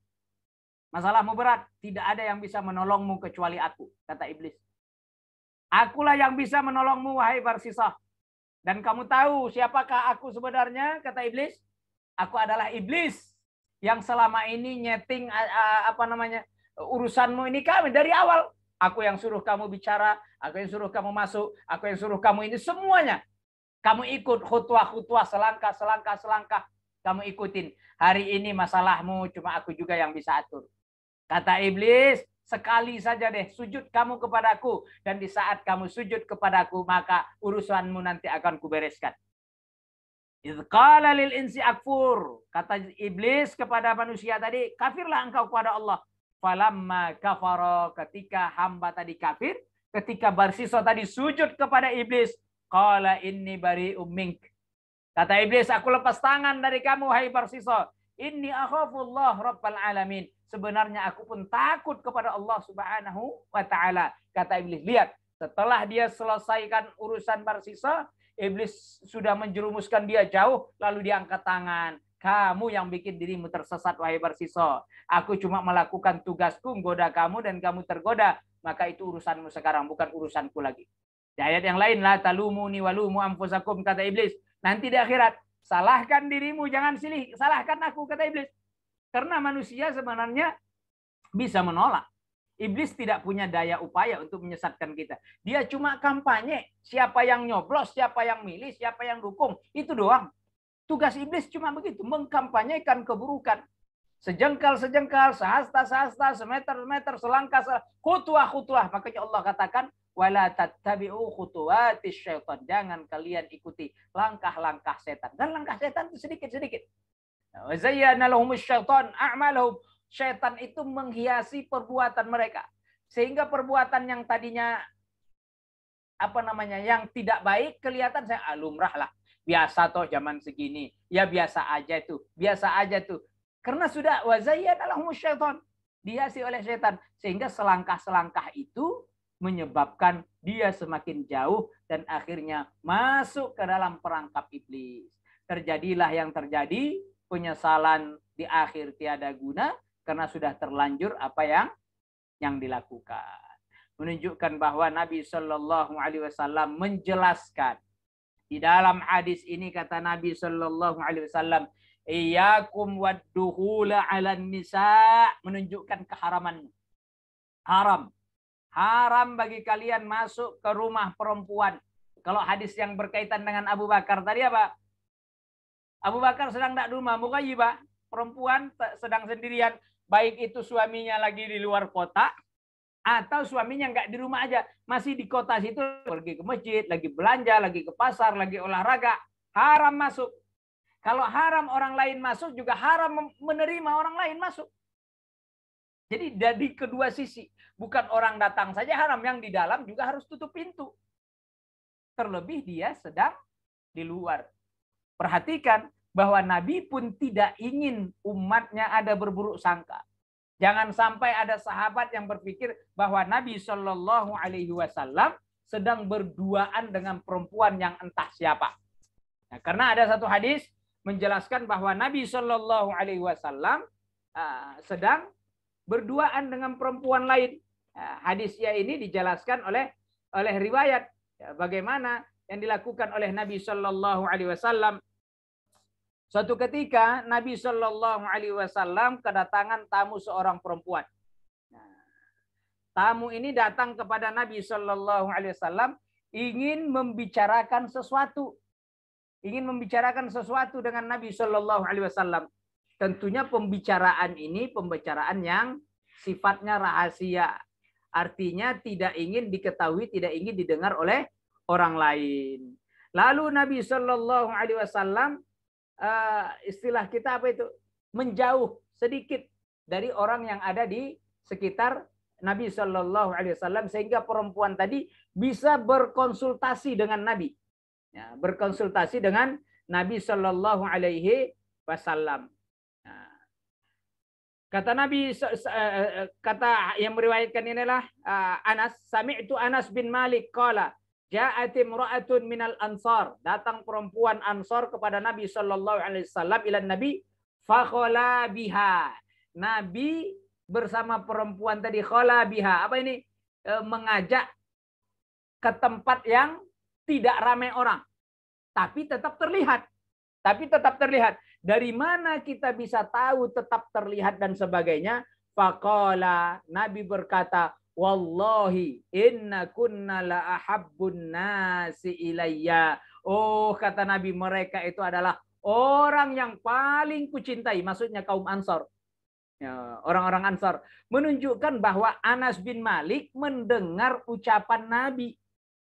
Masalahmu berat, tidak ada yang bisa menolongmu kecuali aku, kata iblis. Akulah yang bisa menolongmu, wahai Barsisoh. Dan kamu tahu siapakah aku sebenarnya, kata iblis? Aku adalah iblis yang selama ini nyeting apa namanya urusanmu ini kami dari awal Aku yang suruh kamu bicara, aku yang suruh kamu masuk, aku yang suruh kamu ini semuanya. Kamu ikut khutwah-khutwah selangkah, selangkah, selangkah. Kamu ikutin. Hari ini masalahmu cuma aku juga yang bisa atur. Kata iblis, sekali saja deh sujud kamu kepadaku dan di saat kamu sujud kepadaku maka urusanmu nanti akan kubereskan. insi akfur kata iblis kepada manusia tadi kafirlah engkau kepada Allah falamma kafara ketika hamba tadi kafir, ketika Barsiso tadi sujud kepada iblis, qala inni bari ummink. Kata iblis, aku lepas tangan dari kamu hai Barsiso. Inni akhafullah rabbal alamin. Sebenarnya aku pun takut kepada Allah Subhanahu wa taala. Kata iblis, lihat setelah dia selesaikan urusan Barsiso, iblis sudah menjerumuskan dia jauh lalu diangkat tangan kamu yang bikin dirimu tersesat, wahai Barsiso. Aku cuma melakukan tugasku, goda kamu, dan kamu tergoda. Maka itu urusanmu sekarang, bukan urusanku lagi. Di ayat yang lain, La ni walumu amfusakum, kata Iblis. Nanti di akhirat, salahkan dirimu, jangan silih. Salahkan aku, kata Iblis. Karena manusia sebenarnya bisa menolak. Iblis tidak punya daya upaya untuk menyesatkan kita. Dia cuma kampanye, siapa yang nyoblos, siapa yang milih, siapa yang dukung, itu doang. Tugas iblis cuma begitu, mengkampanyekan keburukan. Sejengkal-sejengkal, sehasta-sehasta, semeter-semeter, selangkah, kutuah. khutwah Makanya Allah katakan, wala tattabi'u khutuwati syaitan. Jangan kalian ikuti langkah-langkah setan. Dan langkah setan itu sedikit-sedikit. Zayyana lahumus syaitan a'malahum. Setan itu menghiasi perbuatan mereka. Sehingga perbuatan yang tadinya apa namanya yang tidak baik kelihatan saya alumrah ah, lah biasa toh zaman segini. Ya biasa aja itu, biasa aja tuh. Karena sudah wazayyan alahumus syaitan. Dihiasi oleh setan. Sehingga selangkah-selangkah itu menyebabkan dia semakin jauh dan akhirnya masuk ke dalam perangkap iblis. Terjadilah yang terjadi, penyesalan di akhir tiada guna karena sudah terlanjur apa yang yang dilakukan. Menunjukkan bahwa Nabi Shallallahu Alaihi Wasallam menjelaskan di dalam hadis ini kata Nabi Shallallahu Alaihi Wasallam, Iyakum wadduhula ala nisa menunjukkan keharaman. Haram. Haram bagi kalian masuk ke rumah perempuan. Kalau hadis yang berkaitan dengan Abu Bakar tadi apa? Abu Bakar sedang tidak di rumah, mukayiba. Perempuan sedang sendirian. Baik itu suaminya lagi di luar kota atau suaminya nggak di rumah aja, masih di kota situ, pergi ke masjid, lagi belanja, lagi ke pasar, lagi olahraga, haram masuk. Kalau haram orang lain masuk juga haram menerima orang lain masuk. Jadi dari kedua sisi, bukan orang datang saja haram, yang di dalam juga harus tutup pintu. Terlebih dia sedang di luar. Perhatikan bahwa Nabi pun tidak ingin umatnya ada berburuk sangka. Jangan sampai ada sahabat yang berpikir bahwa Nabi Shallallahu Alaihi Wasallam sedang berduaan dengan perempuan yang entah siapa. Nah, karena ada satu hadis menjelaskan bahwa Nabi Shallallahu Alaihi Wasallam ah, sedang berduaan dengan perempuan lain. hadis ah, hadisnya ini dijelaskan oleh oleh riwayat ya, bagaimana yang dilakukan oleh Nabi Shallallahu Alaihi Wasallam Suatu ketika Nabi Shallallahu Alaihi Wasallam kedatangan tamu seorang perempuan. Nah, tamu ini datang kepada Nabi Shallallahu Alaihi Wasallam ingin membicarakan sesuatu, ingin membicarakan sesuatu dengan Nabi Shallallahu Alaihi Wasallam. Tentunya pembicaraan ini pembicaraan yang sifatnya rahasia, artinya tidak ingin diketahui, tidak ingin didengar oleh orang lain. Lalu Nabi Shallallahu Alaihi Wasallam uh, istilah kita apa itu menjauh sedikit dari orang yang ada di sekitar Nabi Shallallahu Alaihi Wasallam sehingga perempuan tadi bisa berkonsultasi dengan Nabi, ya, berkonsultasi dengan Nabi Shallallahu Alaihi Wasallam. Ya. kata Nabi eh, eh, kata yang meriwayatkan inilah Anas sami itu Anas bin Malik kala Ja'ati imra'atun minal ansar. Datang perempuan ansar kepada Nabi Shallallahu Alaihi Wasallam ilan Nabi fakhola biha. Nabi bersama perempuan tadi khola biha. Apa ini? E, mengajak ke tempat yang tidak ramai orang. Tapi tetap terlihat. Tapi tetap terlihat. Dari mana kita bisa tahu tetap terlihat dan sebagainya? Fakola. Nabi berkata, Wallahi inna kunna la ahabbun nasi ilayya. Oh kata Nabi mereka itu adalah orang yang paling kucintai. Maksudnya kaum Ansor. Ya, orang-orang ya, Ansor. Menunjukkan bahwa Anas bin Malik mendengar ucapan Nabi.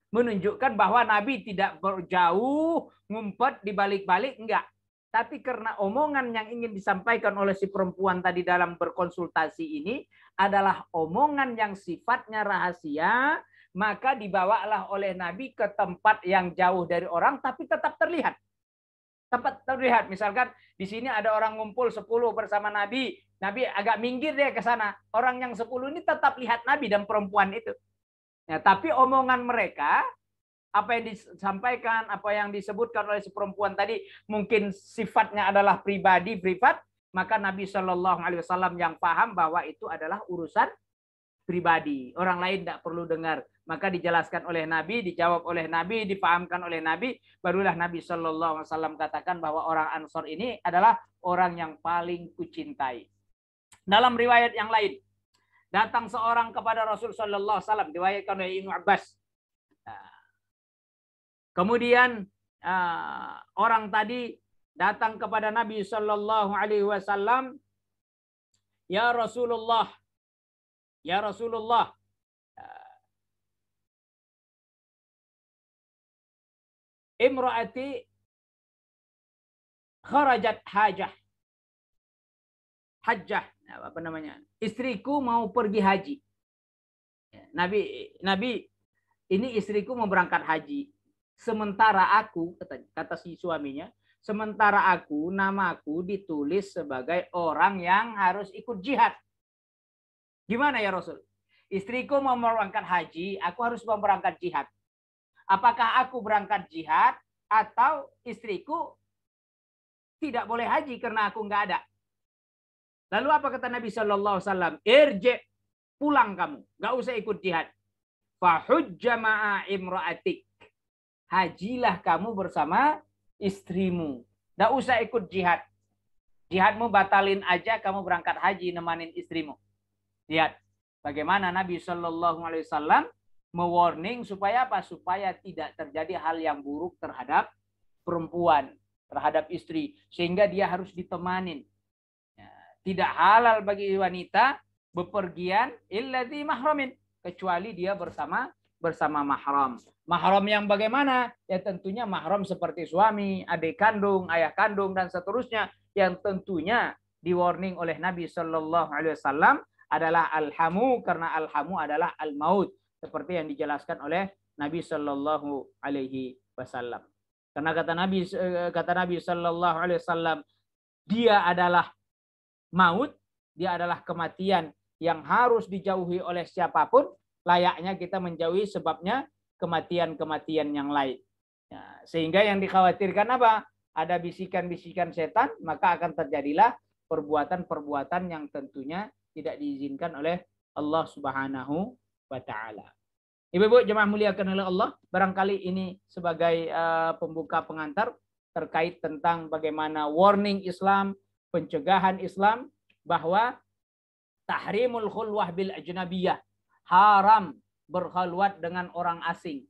Menunjukkan bahwa Nabi tidak berjauh, ngumpet di balik-balik. Enggak. Tapi karena omongan yang ingin disampaikan oleh si perempuan tadi dalam berkonsultasi ini, adalah omongan yang sifatnya rahasia, maka dibawalah oleh Nabi ke tempat yang jauh dari orang tapi tetap terlihat. Tempat terlihat. Misalkan di sini ada orang ngumpul sepuluh bersama Nabi. Nabi agak minggir deh ke sana. Orang yang sepuluh ini tetap lihat Nabi dan perempuan itu. Ya, tapi omongan mereka apa yang disampaikan, apa yang disebutkan oleh si perempuan tadi mungkin sifatnya adalah pribadi, privat, maka Nabi Shallallahu Alaihi Wasallam yang paham bahwa itu adalah urusan pribadi. Orang lain tidak perlu dengar. Maka dijelaskan oleh Nabi, dijawab oleh Nabi, dipahamkan oleh Nabi. Barulah Nabi Shallallahu Alaihi Wasallam katakan bahwa orang Ansor ini adalah orang yang paling kucintai. Dalam riwayat yang lain, datang seorang kepada Rasul Shallallahu Alaihi Wasallam diwayatkan oleh Ibnu Abbas. Nah, kemudian ah, orang tadi datang kepada Nabi Shallallahu Alaihi Wasallam, ya Rasulullah, ya Rasulullah, eh, imraati kharajat hajah Hajah. apa namanya istriku mau pergi haji ya, nabi nabi ini istriku mau berangkat haji sementara aku kata, kata si suaminya Sementara aku, namaku ditulis sebagai orang yang harus ikut jihad. Gimana ya Rasul? Istriku mau berangkat haji, aku harus mau berangkat jihad. Apakah aku berangkat jihad atau istriku tidak boleh haji karena aku nggak ada? Lalu apa kata Nabi Shallallahu Alaihi Wasallam? Irje, pulang kamu, nggak usah ikut jihad. Jama'ah Imro'atik, Hajilah kamu bersama istrimu. Tidak usah ikut jihad. Jihadmu batalin aja kamu berangkat haji nemanin istrimu. Lihat bagaimana Nabi Shallallahu Alaihi Wasallam mewarning supaya apa? Supaya tidak terjadi hal yang buruk terhadap perempuan, terhadap istri, sehingga dia harus ditemanin. Ya, tidak halal bagi wanita bepergian illati mahramin kecuali dia bersama bersama mahram. Mahram yang bagaimana? Ya tentunya mahram seperti suami, adik kandung, ayah kandung dan seterusnya yang tentunya di warning oleh Nabi Shallallahu alaihi wasallam adalah alhamu karena alhamu adalah al maut seperti yang dijelaskan oleh Nabi Shallallahu alaihi wasallam. Karena kata Nabi eh, kata Nabi Shallallahu alaihi wasallam dia adalah maut, dia adalah kematian yang harus dijauhi oleh siapapun, layaknya kita menjauhi sebabnya kematian-kematian yang lain. Ya, sehingga yang dikhawatirkan apa? Ada bisikan-bisikan setan, maka akan terjadilah perbuatan-perbuatan yang tentunya tidak diizinkan oleh Allah Subhanahu wa taala. Ibu-ibu jemaah muliakan oleh Allah, barangkali ini sebagai uh, pembuka pengantar terkait tentang bagaimana warning Islam, pencegahan Islam bahwa tahrimul khulwah bil ajnabiyah, haram berkhaluat dengan orang asing.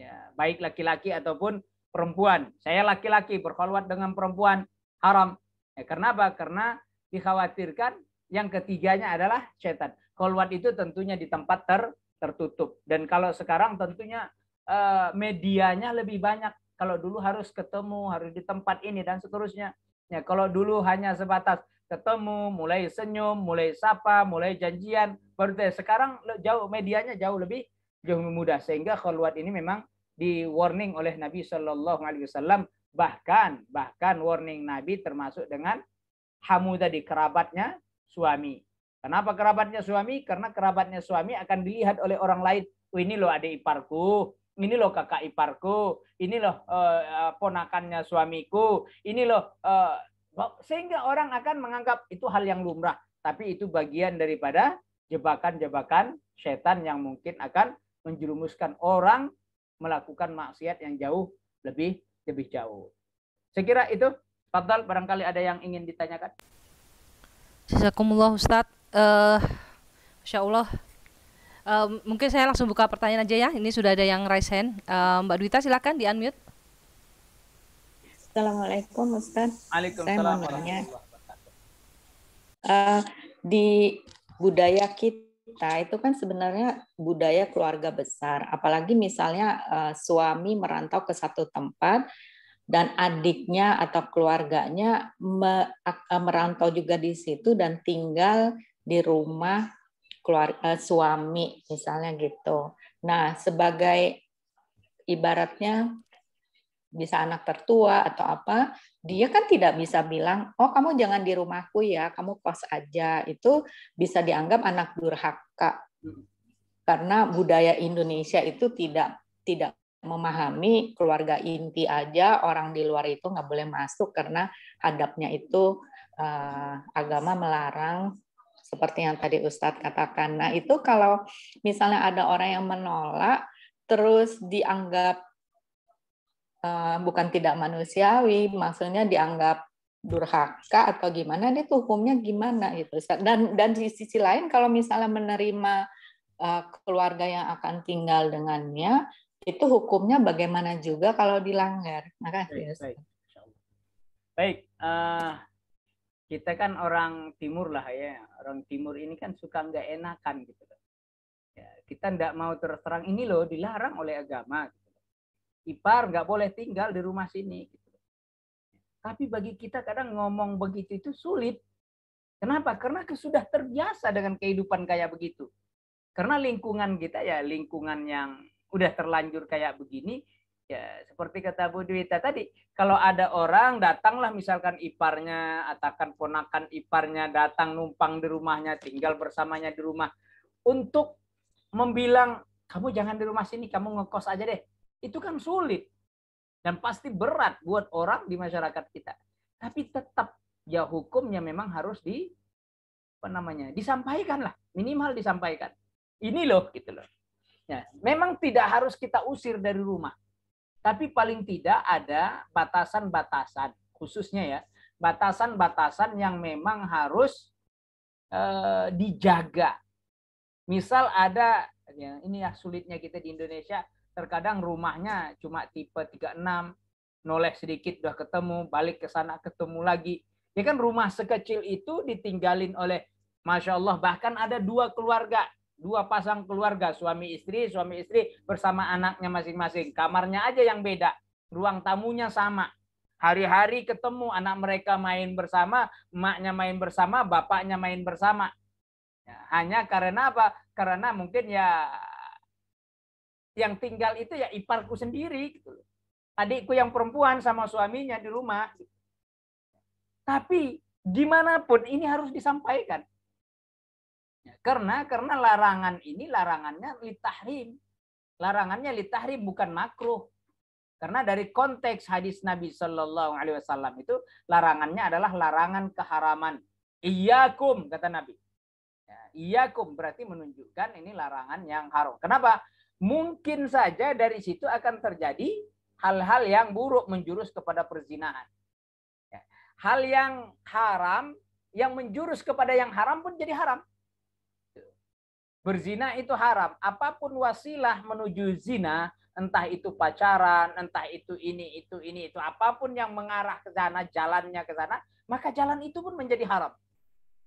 Ya, baik laki-laki ataupun perempuan. Saya laki-laki berkhaluat dengan perempuan haram. Ya, karena apa? Karena dikhawatirkan yang ketiganya adalah setan. Kholwat itu tentunya di tempat ter tertutup. Dan kalau sekarang tentunya uh, medianya lebih banyak. Kalau dulu harus ketemu, harus di tempat ini dan seterusnya. Ya, kalau dulu hanya sebatas ketemu, mulai senyum, mulai sapa, mulai janjian. Baru deh sekarang jauh medianya jauh lebih jauh lebih mudah sehingga khalwat ini memang di warning oleh Nabi Shallallahu Alaihi Wasallam bahkan bahkan warning Nabi termasuk dengan Hamu tadi kerabatnya suami. Kenapa kerabatnya suami? Karena kerabatnya suami akan dilihat oleh orang lain. Oh, ini loh adik iparku, ini loh kakak iparku, ini loh eh, eh ponakannya suamiku, ini loh eh, sehingga orang akan menganggap itu hal yang lumrah. Tapi itu bagian daripada jebakan-jebakan setan yang mungkin akan menjerumuskan orang melakukan maksiat yang jauh lebih lebih jauh. Saya kira itu Fadal barangkali ada yang ingin ditanyakan. Jazakumullah Ustaz. Uh, eh, masya Allah uh, mungkin saya langsung buka pertanyaan aja ya. Ini sudah ada yang raise hand. Uh, Mbak Duita silakan di unmute. Assalamualaikum Ustaz. Waalaikumsalam. Saya mau eh, di budaya kita itu kan sebenarnya budaya keluarga besar. Apalagi misalnya uh, suami merantau ke satu tempat dan adiknya atau keluarganya me, uh, merantau juga di situ dan tinggal di rumah keluarga uh, suami misalnya gitu. Nah, sebagai ibaratnya bisa anak tertua atau apa, dia kan tidak bisa bilang, oh kamu jangan di rumahku ya, kamu kos aja. Itu bisa dianggap anak durhaka. Karena budaya Indonesia itu tidak tidak memahami keluarga inti aja orang di luar itu nggak boleh masuk karena hadapnya itu eh, agama melarang seperti yang tadi Ustadz katakan. Nah itu kalau misalnya ada orang yang menolak terus dianggap bukan tidak manusiawi, maksudnya dianggap durhaka atau gimana, dia tuh hukumnya gimana gitu. Dan dan di sisi lain kalau misalnya menerima e, keluarga yang akan tinggal dengannya, itu hukumnya bagaimana juga kalau dilanggar. Makasih. Nah, ya. Baik, baik. baik e, uh, kita kan orang timur lah ya, orang timur ini kan suka nggak enakan gitu. Ya, kita nggak mau terus terang ini loh dilarang oleh agama. Ipar nggak boleh tinggal di rumah sini. Gitu. Tapi bagi kita kadang ngomong begitu itu sulit. Kenapa? Karena sudah terbiasa dengan kehidupan kayak begitu. Karena lingkungan kita ya lingkungan yang udah terlanjur kayak begini. Ya, seperti kata Bu Dwita tadi, kalau ada orang datanglah misalkan iparnya, atakan ponakan iparnya datang numpang di rumahnya, tinggal bersamanya di rumah untuk membilang kamu jangan di rumah sini, kamu ngekos aja deh itu kan sulit dan pasti berat buat orang di masyarakat kita. Tapi tetap ya hukumnya memang harus di apa namanya disampaikan lah minimal disampaikan. Ini loh gitu loh. Ya, memang tidak harus kita usir dari rumah, tapi paling tidak ada batasan-batasan khususnya ya batasan-batasan yang memang harus eh, dijaga. Misal ada ya, ini ya sulitnya kita di Indonesia terkadang rumahnya cuma tipe 36, noleh sedikit udah ketemu, balik ke sana ketemu lagi. Ya kan rumah sekecil itu ditinggalin oleh Masya Allah, bahkan ada dua keluarga, dua pasang keluarga, suami istri, suami istri bersama anaknya masing-masing. Kamarnya aja yang beda, ruang tamunya sama. Hari-hari ketemu anak mereka main bersama, emaknya main bersama, bapaknya main bersama. Ya, hanya karena apa? Karena mungkin ya yang tinggal itu ya iparku sendiri gitu loh. Adikku yang perempuan sama suaminya di rumah. Tapi gimana pun ini harus disampaikan. Ya, karena karena larangan ini larangannya litahrim. Larangannya litahrim bukan makruh. Karena dari konteks hadis Nabi Shallallahu Alaihi Wasallam itu larangannya adalah larangan keharaman. Iyakum kata Nabi. Ya, iyakum berarti menunjukkan ini larangan yang haram. Kenapa? mungkin saja dari situ akan terjadi hal-hal yang buruk menjurus kepada perzinahan. Ya. Hal yang haram, yang menjurus kepada yang haram pun jadi haram. Berzina itu haram. Apapun wasilah menuju zina, entah itu pacaran, entah itu ini, itu ini, itu apapun yang mengarah ke sana, jalannya ke sana, maka jalan itu pun menjadi haram.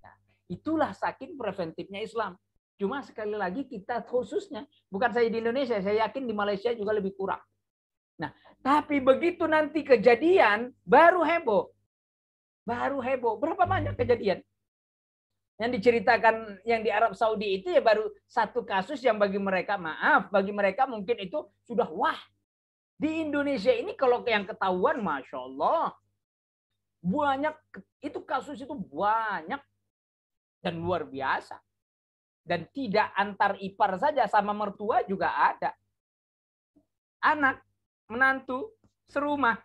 Nah, itulah saking preventifnya Islam. Cuma sekali lagi kita khususnya, bukan saya di Indonesia, saya yakin di Malaysia juga lebih kurang. Nah, tapi begitu nanti kejadian, baru heboh. Baru heboh. Berapa banyak kejadian? Yang diceritakan yang di Arab Saudi itu ya baru satu kasus yang bagi mereka, maaf, bagi mereka mungkin itu sudah wah. Di Indonesia ini kalau yang ketahuan, Masya Allah. Banyak, itu kasus itu banyak dan luar biasa dan tidak antar ipar saja sama mertua juga ada. Anak, menantu, serumah.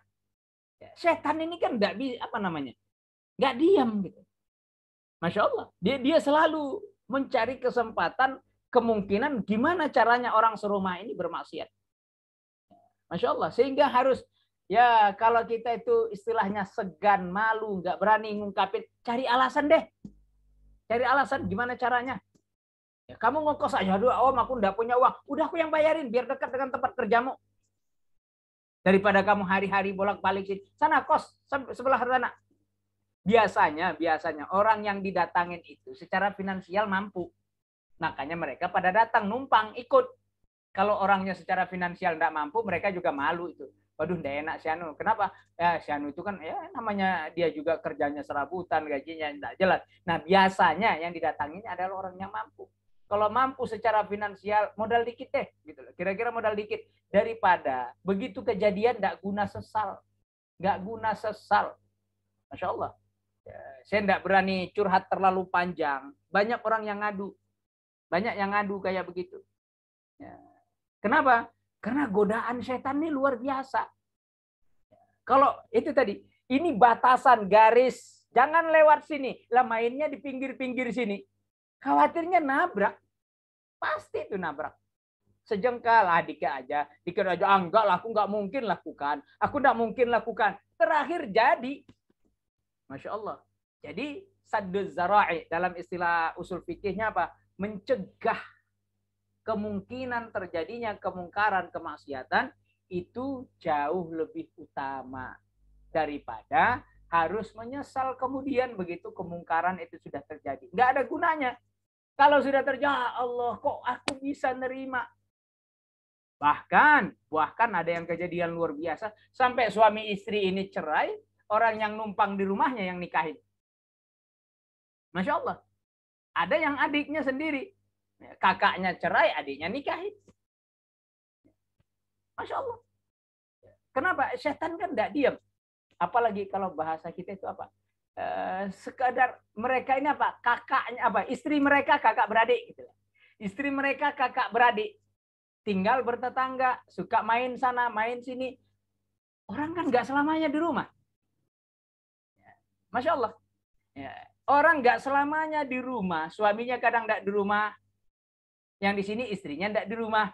Ya, setan ini kan nggak bisa apa namanya, nggak diam gitu. Masya Allah, dia dia selalu mencari kesempatan kemungkinan gimana caranya orang serumah ini bermaksiat. Masya Allah, sehingga harus ya kalau kita itu istilahnya segan, malu, nggak berani ngungkapin, cari alasan deh. Cari alasan gimana caranya Ya, kamu ngokos aja, aduh om aku ndak punya uang. Udah aku yang bayarin biar dekat dengan tempat kerjamu. Daripada kamu hari-hari bolak-balik sana kos sebelah sana. Biasanya, biasanya orang yang didatangin itu secara finansial mampu. Makanya mereka pada datang numpang ikut. Kalau orangnya secara finansial ndak mampu, mereka juga malu itu. Waduh, ndak enak Sianu. Kenapa? Ya, Sianu itu kan ya namanya dia juga kerjanya serabutan, gajinya ndak jelas. Nah, biasanya yang didatanginnya adalah orang yang mampu kalau mampu secara finansial modal dikit deh gitu loh. Kira-kira modal dikit daripada begitu kejadian nggak guna sesal, nggak guna sesal. Masya Allah. Ya, saya nggak berani curhat terlalu panjang. Banyak orang yang ngadu, banyak yang ngadu kayak begitu. Ya. Kenapa? Karena godaan setan ini luar biasa. Kalau itu tadi, ini batasan garis. Jangan lewat sini. Lah mainnya di pinggir-pinggir sini Khawatirnya nabrak. Pasti itu nabrak. Sejengkal, lah dikit aja. Dikit aja, ah enggak lah, aku enggak mungkin lakukan. Aku enggak mungkin lakukan. Terakhir jadi. Masya Allah. Jadi, saddu zara'i dalam istilah usul fikihnya apa? Mencegah kemungkinan terjadinya kemungkaran, kemaksiatan itu jauh lebih utama daripada harus menyesal kemudian begitu kemungkaran itu sudah terjadi. Enggak ada gunanya. Kalau sudah terjadi, ya Allah, kok aku bisa nerima? Bahkan, bahkan ada yang kejadian luar biasa. Sampai suami istri ini cerai, orang yang numpang di rumahnya yang nikahin. Masya Allah. Ada yang adiknya sendiri. Kakaknya cerai, adiknya nikahin. Masya Allah. Kenapa? Setan kan tidak diam. Apalagi kalau bahasa kita itu apa? Eh, sekadar mereka ini apa kakaknya apa istri mereka kakak beradik gitu istri mereka kakak beradik tinggal bertetangga suka main sana main sini orang kan nggak selamanya di rumah ya, masya Allah ya, orang nggak selamanya di rumah suaminya kadang nggak di rumah yang di sini istrinya nggak di rumah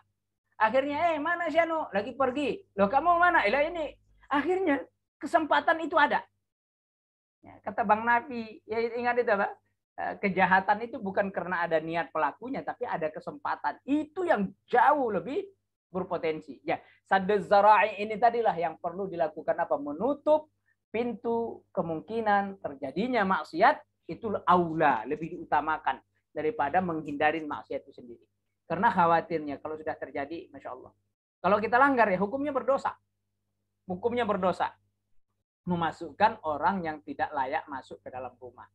akhirnya eh mana Siano lagi pergi loh kamu mana Ela ini akhirnya kesempatan itu ada Ya, kata Bang Nabi, ya ingat itu Pak, eh, kejahatan itu bukan karena ada niat pelakunya, tapi ada kesempatan. Itu yang jauh lebih berpotensi. Ya, sadar zara'i ini tadilah yang perlu dilakukan apa? Menutup pintu kemungkinan terjadinya maksiat itu aula, lebih diutamakan daripada menghindari maksiat itu sendiri. Karena khawatirnya kalau sudah terjadi, Masya Allah. Kalau kita langgar ya hukumnya berdosa. Hukumnya berdosa memasukkan orang yang tidak layak masuk ke dalam rumah.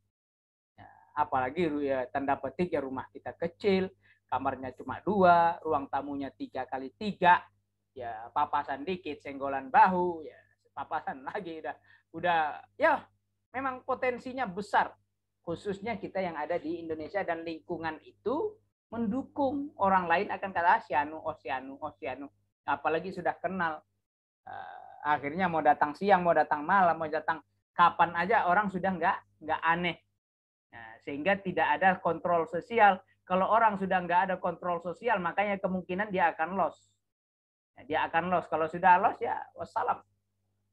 Ya, apalagi ya, tanda petik ya rumah kita kecil, kamarnya cuma dua, ruang tamunya tiga kali tiga, ya papasan dikit, senggolan bahu, ya papasan lagi udah udah ya memang potensinya besar khususnya kita yang ada di Indonesia dan lingkungan itu mendukung orang lain akan kata ah, sianu, Oceanu, oh, Oceanu. Oh, apalagi sudah kenal. Eh, akhirnya mau datang siang mau datang malam mau datang kapan aja orang sudah nggak nggak aneh nah, sehingga tidak ada kontrol sosial kalau orang sudah nggak ada kontrol sosial makanya kemungkinan dia akan los nah, dia akan los kalau sudah los ya wassalam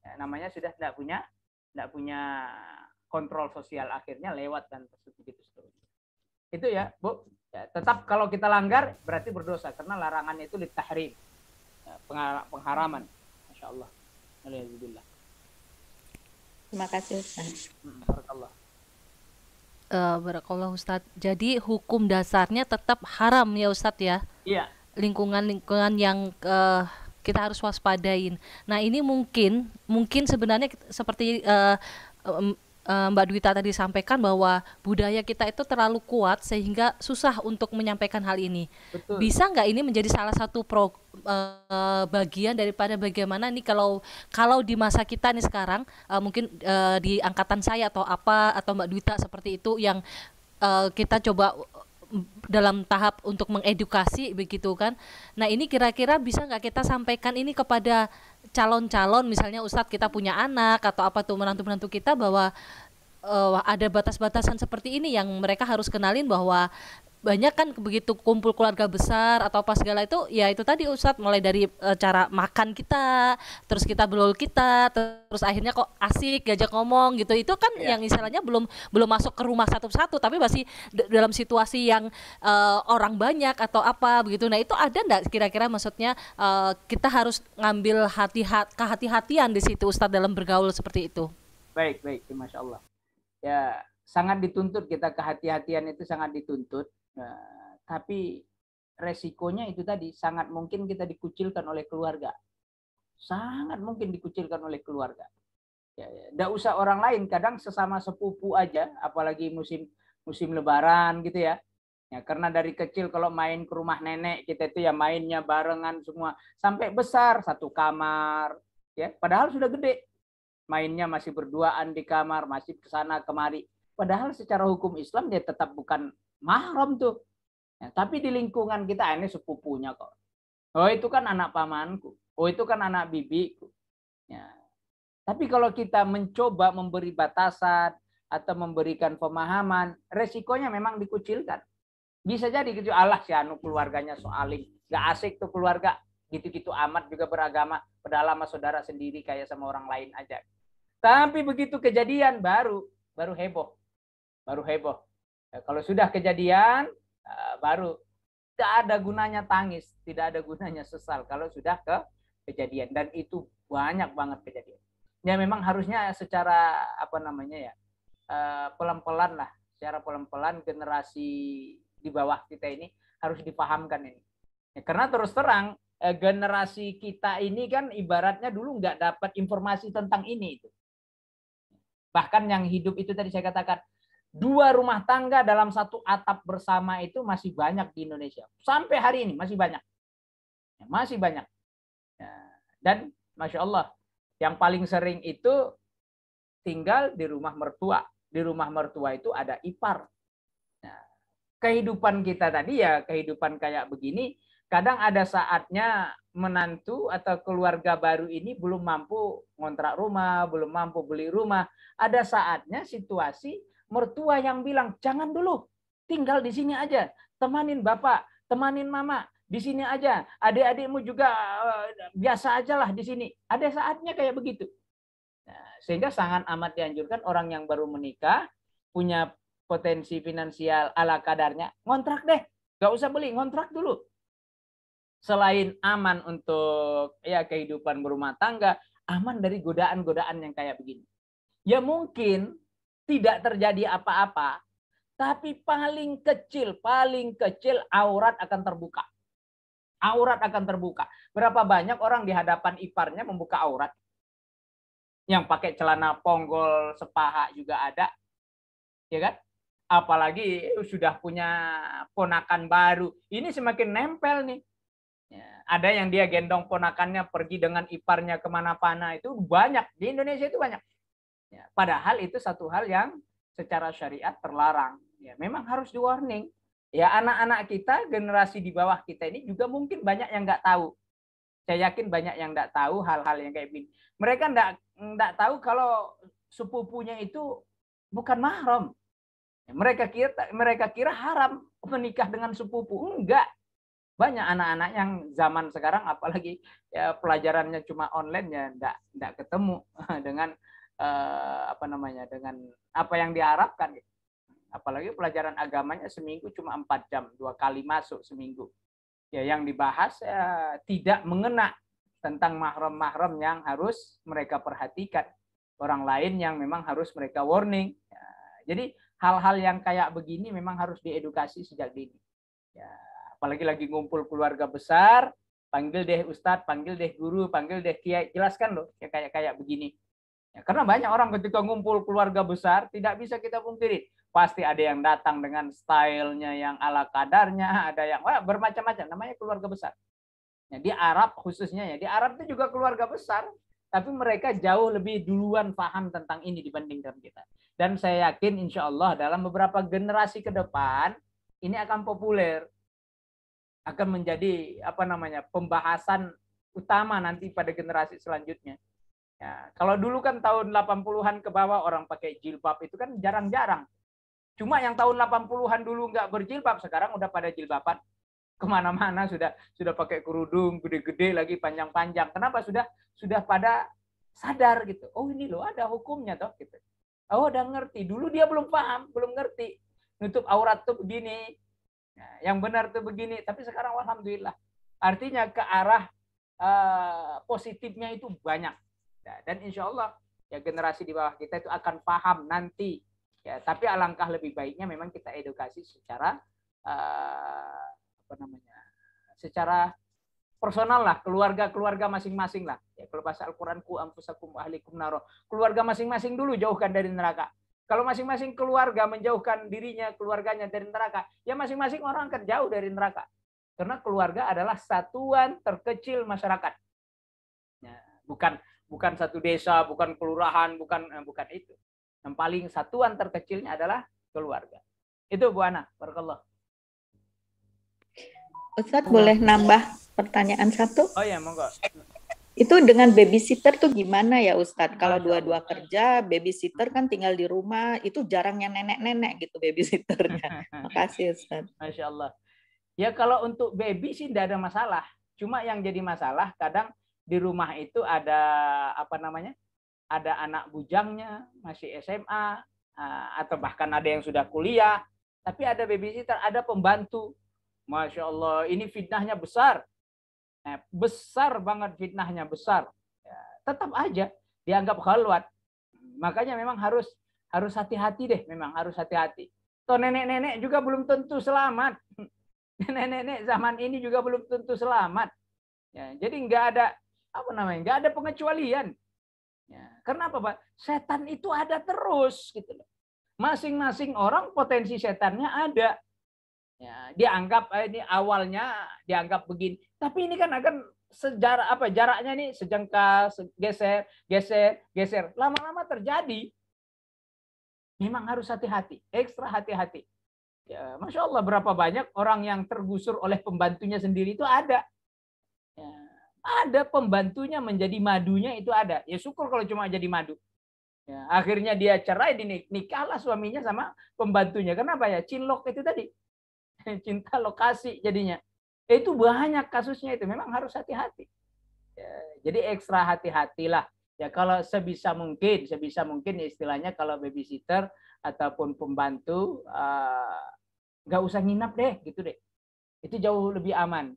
ya, namanya sudah tidak punya tidak punya kontrol sosial akhirnya lewat dan begitu seterusnya itu ya bu ya, tetap kalau kita langgar berarti berdosa karena larangannya itu Ya, pengharaman Masya Allah Alhamdulillah. Terima kasih Ustaz. Hmm, barakallah. Uh, barakallah Ustaz. Jadi hukum dasarnya tetap haram ya Ustaz ya. Iya. Lingkungan-lingkungan yang uh, kita harus waspadain. Nah, ini mungkin mungkin sebenarnya seperti uh, Eh, Mbak Duita tadi sampaikan bahwa budaya kita itu terlalu kuat sehingga susah untuk menyampaikan hal ini. Betul. Bisa nggak ini menjadi salah satu pro, uh, bagian daripada bagaimana nih kalau kalau di masa kita nih sekarang uh, mungkin uh, di angkatan saya atau apa atau Mbak Duita seperti itu yang uh, kita coba dalam tahap untuk mengedukasi begitu kan. Nah ini kira-kira bisa nggak kita sampaikan ini kepada calon-calon misalnya Ustadz kita punya anak atau apa tuh menantu-menantu kita bahwa uh, ada batas-batasan seperti ini yang mereka harus kenalin bahwa banyak kan begitu kumpul keluarga besar atau apa segala itu ya itu tadi Ustadz mulai dari e, cara makan kita terus kita berlalu kita terus akhirnya kok asik gajak ngomong gitu itu kan yeah. yang istilahnya belum belum masuk ke rumah satu-satu tapi masih dalam situasi yang e, orang banyak atau apa begitu nah itu ada ndak kira-kira maksudnya e, kita harus ngambil hati -hat, kehati-hatian di situ Ustadz dalam bergaul seperti itu baik baik masya Allah ya sangat dituntut kita kehati-hatian itu sangat dituntut Eh, tapi resikonya itu tadi sangat mungkin kita dikucilkan oleh keluarga. Sangat mungkin dikucilkan oleh keluarga. Ya, ya. usah orang lain, kadang sesama sepupu aja, apalagi musim musim lebaran gitu ya. Ya, karena dari kecil kalau main ke rumah nenek kita itu ya mainnya barengan semua sampai besar satu kamar ya padahal sudah gede mainnya masih berduaan di kamar masih kesana kemari padahal secara hukum Islam dia tetap bukan mahram tuh. Ya, tapi di lingkungan kita ah, ini sepupunya kok. Oh itu kan anak pamanku. Oh itu kan anak bibiku. Ya. Tapi kalau kita mencoba memberi batasan atau memberikan pemahaman, resikonya memang dikucilkan. Bisa jadi gitu Allah si anu keluarganya soalin. nggak asik tuh keluarga, gitu-gitu amat juga beragama, padahal sama saudara sendiri kayak sama orang lain aja. Tapi begitu kejadian baru baru heboh. Baru heboh. Ya, kalau sudah kejadian, eh, baru tidak ada gunanya tangis, tidak ada gunanya sesal kalau sudah ke kejadian dan itu banyak banget kejadian. Ya memang harusnya secara apa namanya ya eh, pelan-pelan lah, secara pelan-pelan generasi di bawah kita ini harus dipahamkan ini. Ya, karena terus terang eh, generasi kita ini kan ibaratnya dulu nggak dapat informasi tentang ini itu. Bahkan yang hidup itu tadi saya katakan dua rumah tangga dalam satu atap bersama itu masih banyak di Indonesia. Sampai hari ini masih banyak. Ya, masih banyak. Ya, dan Masya Allah, yang paling sering itu tinggal di rumah mertua. Di rumah mertua itu ada ipar. Ya, kehidupan kita tadi ya kehidupan kayak begini, kadang ada saatnya menantu atau keluarga baru ini belum mampu ngontrak rumah, belum mampu beli rumah. Ada saatnya situasi mertua yang bilang, jangan dulu, tinggal di sini aja, temanin bapak, temanin mama, di sini aja, adik-adikmu juga eh, biasa aja lah di sini. Ada saatnya kayak begitu. Nah, sehingga sangat amat dianjurkan orang yang baru menikah, punya potensi finansial ala kadarnya, ngontrak deh. Gak usah beli, ngontrak dulu. Selain aman untuk ya kehidupan berumah tangga, aman dari godaan-godaan yang kayak begini. Ya mungkin tidak terjadi apa-apa, tapi paling kecil, paling kecil aurat akan terbuka. Aurat akan terbuka. Berapa banyak orang di hadapan iparnya membuka aurat? Yang pakai celana ponggol, sepaha juga ada. Ya kan? Apalagi sudah punya ponakan baru. Ini semakin nempel nih. Ya, ada yang dia gendong ponakannya pergi dengan iparnya kemana-mana. Itu banyak. Di Indonesia itu banyak. Ya, padahal itu satu hal yang secara syariat terlarang. Ya, memang harus di warning. Ya, anak-anak kita, generasi di bawah kita ini juga mungkin banyak yang nggak tahu. Saya yakin banyak yang nggak tahu hal-hal yang kayak begini Mereka nggak nggak tahu kalau sepupunya itu bukan mahram. Ya, mereka kira mereka kira haram menikah dengan sepupu. Enggak. Banyak anak-anak yang zaman sekarang apalagi ya, pelajarannya cuma online ya enggak enggak ketemu dengan uh, apa namanya dengan apa yang diharapkan gitu. apalagi pelajaran agamanya seminggu cuma empat jam dua kali masuk seminggu ya yang dibahas uh, tidak mengena tentang mahram-mahram yang harus mereka perhatikan orang lain yang memang harus mereka warning ya, jadi hal-hal yang kayak begini memang harus diedukasi sejak dini ya, apalagi lagi ngumpul keluarga besar panggil deh ustadz, panggil deh guru, panggil deh kiai, jelaskan loh ya kayak kayak begini. Ya, karena banyak orang ketika ngumpul keluarga besar tidak bisa kita pungkiri. Pasti ada yang datang dengan stylenya yang ala kadarnya, ada yang wah, bermacam-macam. Namanya keluarga besar. Ya, di Arab khususnya ya, di Arab itu juga keluarga besar, tapi mereka jauh lebih duluan paham tentang ini dibandingkan kita. Dan saya yakin insya Allah dalam beberapa generasi ke depan ini akan populer, akan menjadi apa namanya pembahasan utama nanti pada generasi selanjutnya. Ya, kalau dulu kan tahun 80-an ke bawah orang pakai jilbab itu kan jarang-jarang. Cuma yang tahun 80-an dulu nggak berjilbab, sekarang udah pada jilbaban. Kemana-mana sudah sudah pakai kerudung, gede-gede lagi panjang-panjang. Kenapa sudah sudah pada sadar gitu. Oh ini loh ada hukumnya toh gitu. Oh udah ngerti. Dulu dia belum paham, belum ngerti. Nutup aurat tuh begini. Nah, yang benar tuh begini. Tapi sekarang alhamdulillah. Artinya ke arah uh, positifnya itu banyak kita dan insya Allah ya generasi di bawah kita itu akan paham nanti ya tapi alangkah lebih baiknya memang kita edukasi secara uh, apa namanya secara personal lah keluarga keluarga masing-masing lah ya kalau bahasa Al-Qur'an ku ampusakum ahlikum keluarga masing-masing dulu jauhkan dari neraka kalau masing-masing keluarga menjauhkan dirinya, keluarganya dari neraka, ya masing-masing orang akan jauh dari neraka. Karena keluarga adalah satuan terkecil masyarakat. Ya, bukan bukan satu desa, bukan kelurahan, bukan eh, bukan itu. Yang paling satuan terkecilnya adalah keluarga. Itu Bu Ana, barakallah. Ustaz boleh nambah pertanyaan satu? Oh iya monggo. Itu dengan babysitter tuh gimana ya Ustadz? Kalau dua-dua kerja, babysitter kan tinggal di rumah, itu jarangnya nenek-nenek gitu babysitternya. Makasih Ustadz. Masya Allah. Ya kalau untuk baby sih tidak ada masalah. Cuma yang jadi masalah kadang di rumah itu ada apa namanya? Ada anak bujangnya masih SMA eh, atau bahkan ada yang sudah kuliah, tapi ada babysitter, ada pembantu. Masya Allah, ini fitnahnya besar. Nah, besar banget fitnahnya, besar. Ya, tetap aja dianggap khalwat. Makanya memang harus harus hati-hati deh, memang harus hati-hati. Toh nenek-nenek juga belum tentu selamat. Nenek-nenek zaman ini juga belum tentu selamat. Ya, jadi nggak ada apa namanya nggak ada pengecualian ya, karena apa pak setan itu ada terus gitu loh masing-masing orang potensi setannya ada ya, dianggap eh, ini awalnya dianggap begini tapi ini kan akan sejarah apa jaraknya nih sejengkal geser geser geser lama-lama terjadi memang harus hati-hati ekstra hati-hati ya, masya Allah berapa banyak orang yang tergusur oleh pembantunya sendiri itu ada ada pembantunya menjadi madunya itu ada. Ya syukur kalau cuma jadi madu. Ya, akhirnya dia cerai, dinikahlah suaminya sama pembantunya. Kenapa ya? Cinlok itu tadi. Cinta lokasi jadinya. Itu banyak kasusnya itu. Memang harus hati-hati. Ya, jadi ekstra hati-hatilah. Ya kalau sebisa mungkin, sebisa mungkin istilahnya kalau babysitter ataupun pembantu eh, nggak uh, usah nginap deh, gitu deh. Itu jauh lebih aman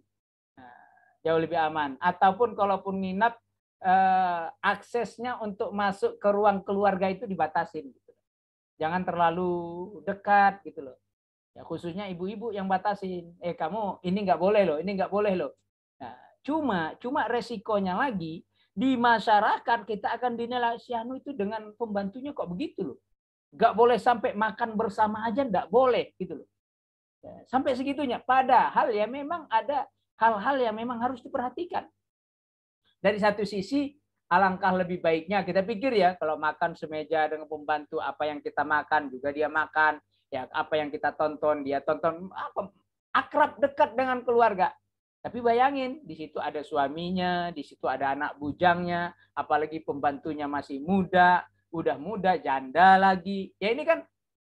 jauh lebih aman. Ataupun kalaupun nginap eh, aksesnya untuk masuk ke ruang keluarga itu dibatasin gitu. Jangan terlalu dekat gitu loh. Ya, khususnya ibu-ibu yang batasin, eh kamu ini nggak boleh loh, ini nggak boleh loh. Nah, cuma cuma resikonya lagi di masyarakat kita akan dinilai si Anu itu dengan pembantunya kok begitu loh. Gak boleh sampai makan bersama aja nggak boleh gitu loh. Ya, sampai segitunya. Padahal ya memang ada hal-hal yang memang harus diperhatikan. Dari satu sisi, alangkah lebih baiknya kita pikir ya, kalau makan semeja dengan pembantu, apa yang kita makan juga dia makan, ya apa yang kita tonton dia tonton, apa akrab dekat dengan keluarga. Tapi bayangin, di situ ada suaminya, di situ ada anak bujangnya, apalagi pembantunya masih muda, udah muda, janda lagi. Ya ini kan,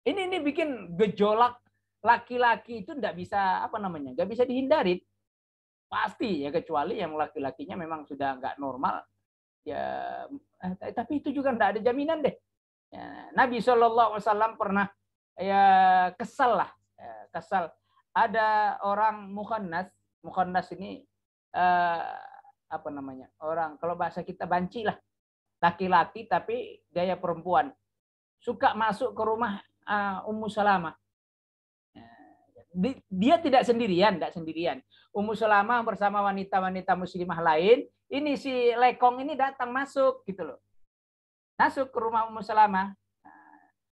ini ini bikin gejolak laki-laki itu nggak bisa apa namanya, nggak bisa dihindari pasti ya kecuali yang laki-lakinya memang sudah nggak normal ya eh, tapi itu juga nggak ada jaminan deh ya, Nabi saw pernah ya kesal lah ya, kesal ada orang mukhanas mukhanas ini eh, apa namanya orang kalau bahasa kita banci lah laki-laki tapi gaya perempuan suka masuk ke rumah uh, Ummu Salamah dia tidak sendirian, tidak sendirian. Ummu Salama bersama wanita-wanita muslimah lain, ini si Lekong ini datang masuk gitu loh. Masuk ke rumah Ummu Salama. Nah,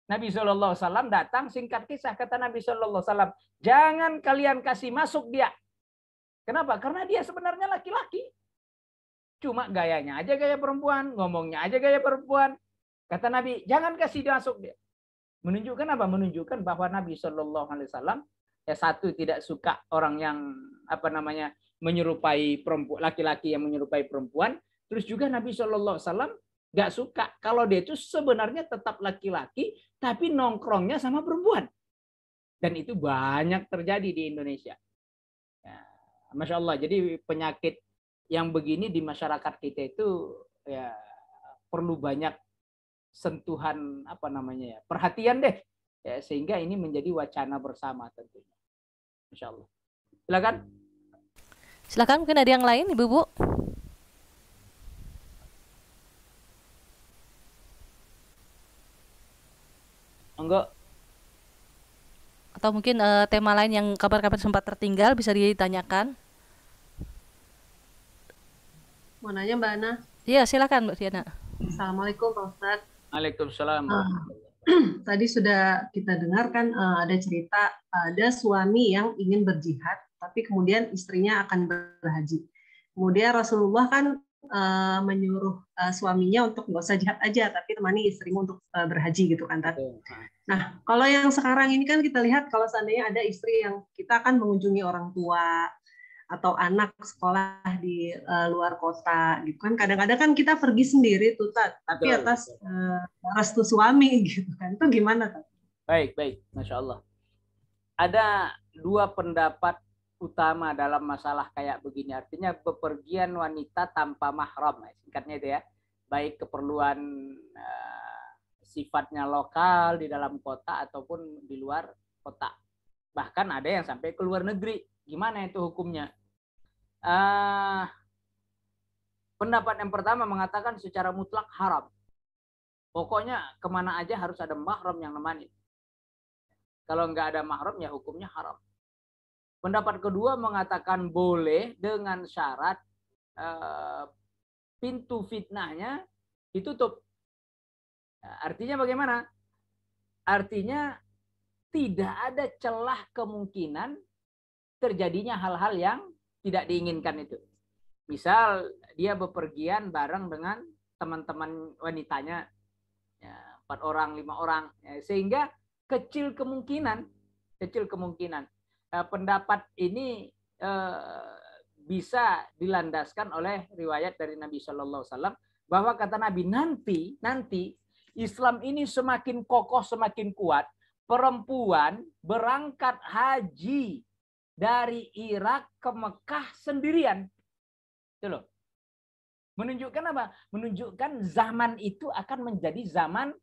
Nabi Shallallahu Wasallam datang singkat kisah kata Nabi Shallallahu Wasallam jangan kalian kasih masuk dia kenapa karena dia sebenarnya laki-laki cuma gayanya aja gaya perempuan ngomongnya aja gaya perempuan kata Nabi jangan kasih dia masuk dia menunjukkan apa menunjukkan bahwa Nabi Shallallahu Alaihi Wasallam ya satu tidak suka orang yang apa namanya menyerupai perempuan laki-laki yang menyerupai perempuan terus juga Nabi Shallallahu Alaihi Wasallam nggak suka kalau dia itu sebenarnya tetap laki-laki tapi nongkrongnya sama perempuan dan itu banyak terjadi di Indonesia ya, masya Allah jadi penyakit yang begini di masyarakat kita itu ya perlu banyak sentuhan apa namanya ya perhatian deh ya sehingga ini menjadi wacana bersama tentunya Insya Allah silakan silakan mungkin ada yang lain ibu ibu enggak atau mungkin uh, tema lain yang kabar-kabar sempat tertinggal bisa ditanyakan mau nanya mbak Ana iya silakan mbak Diana Assalamualaikum Pak Ustadz Waalaikumsalam uh, tadi sudah kita dengarkan eh, ada cerita ada suami yang ingin berjihad tapi kemudian istrinya akan berhaji. Kemudian Rasulullah kan eh, menyuruh eh, suaminya untuk nggak usah jihad aja, tapi temani istrimu untuk berhaji gitu kan. Tadi. Nah, kalau yang sekarang ini kan kita lihat kalau seandainya ada istri yang kita akan mengunjungi orang tua, atau anak sekolah di uh, luar kota gitu kan kadang-kadang kan kita pergi sendiri tuh Tat, tapi betul, atas betul. Uh, restu suami gitu kan itu gimana Tat? Baik baik, masya Allah. Ada dua pendapat utama dalam masalah kayak begini artinya bepergian wanita tanpa mahram eh, singkatnya itu ya baik keperluan uh, sifatnya lokal di dalam kota ataupun di luar kota bahkan ada yang sampai ke luar negeri gimana itu hukumnya uh, pendapat yang pertama mengatakan secara mutlak haram. Pokoknya kemana aja harus ada mahram yang nemani. Kalau nggak ada mahram ya hukumnya haram. Pendapat kedua mengatakan boleh dengan syarat uh, pintu fitnahnya ditutup. Artinya bagaimana? Artinya tidak ada celah kemungkinan terjadinya hal-hal yang tidak diinginkan itu. Misal dia bepergian bareng dengan teman-teman wanitanya, ya, empat orang, lima orang, ya, sehingga kecil kemungkinan, kecil kemungkinan eh, pendapat ini eh, bisa dilandaskan oleh riwayat dari Nabi Shallallahu Alaihi Wasallam bahwa kata Nabi nanti nanti Islam ini semakin kokoh semakin kuat perempuan berangkat haji dari Irak ke Mekah sendirian. Itu loh. Menunjukkan apa? Menunjukkan zaman itu akan menjadi zaman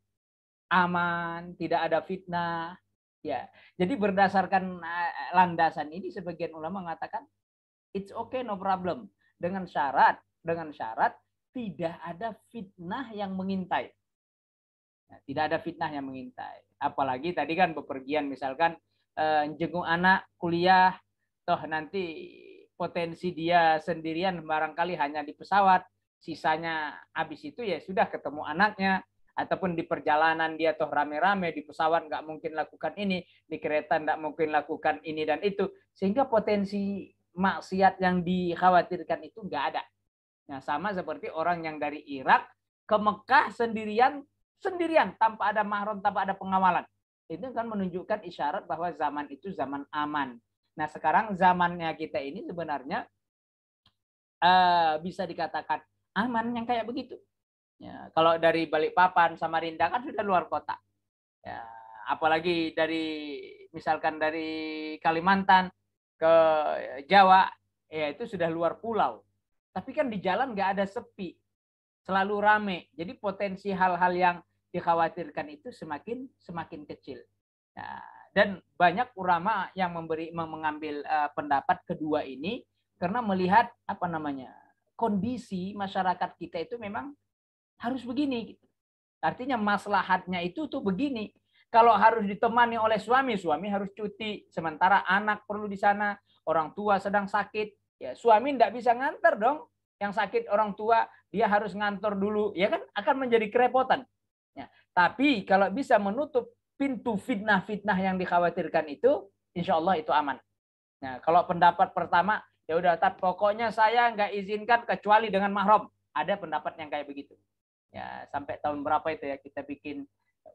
aman, tidak ada fitnah. Ya. Jadi berdasarkan eh, landasan ini sebagian ulama mengatakan it's okay no problem dengan syarat dengan syarat tidak ada fitnah yang mengintai. Ya, tidak ada fitnah yang mengintai. Apalagi tadi kan bepergian misalkan uh, jenguk anak kuliah toh nanti potensi dia sendirian barangkali hanya di pesawat sisanya habis itu ya sudah ketemu anaknya ataupun di perjalanan dia toh rame-rame di pesawat nggak mungkin lakukan ini di kereta nggak mungkin lakukan ini dan itu sehingga potensi maksiat yang dikhawatirkan itu nggak ada nah sama seperti orang yang dari Irak ke Mekah sendirian sendirian tanpa ada mahram tanpa ada pengawalan itu kan menunjukkan isyarat bahwa zaman itu zaman aman. Nah, sekarang zamannya kita ini sebenarnya uh, bisa dikatakan aman yang kayak begitu. Ya, kalau dari Balikpapan, sama Rinda kan sudah luar kota. Ya, apalagi dari misalkan dari Kalimantan ke Jawa, ya itu sudah luar pulau. Tapi kan di jalan nggak ada sepi, selalu rame. Jadi potensi hal-hal yang dikhawatirkan itu semakin semakin kecil. Nah, dan banyak ulama yang memberi mengambil uh, pendapat kedua ini karena melihat apa namanya kondisi masyarakat kita itu memang harus begini. Gitu. Artinya maslahatnya itu tuh begini. Kalau harus ditemani oleh suami, suami harus cuti. Sementara anak perlu di sana, orang tua sedang sakit. Ya, suami tidak bisa nganter dong. Yang sakit orang tua, dia harus ngantor dulu. Ya kan akan menjadi kerepotan. Tapi kalau bisa menutup pintu fitnah-fitnah yang dikhawatirkan itu, insya Allah itu aman. Nah, kalau pendapat pertama, ya udah, tapi pokoknya saya nggak izinkan kecuali dengan mahram. Ada pendapat yang kayak begitu. Ya, sampai tahun berapa itu ya kita bikin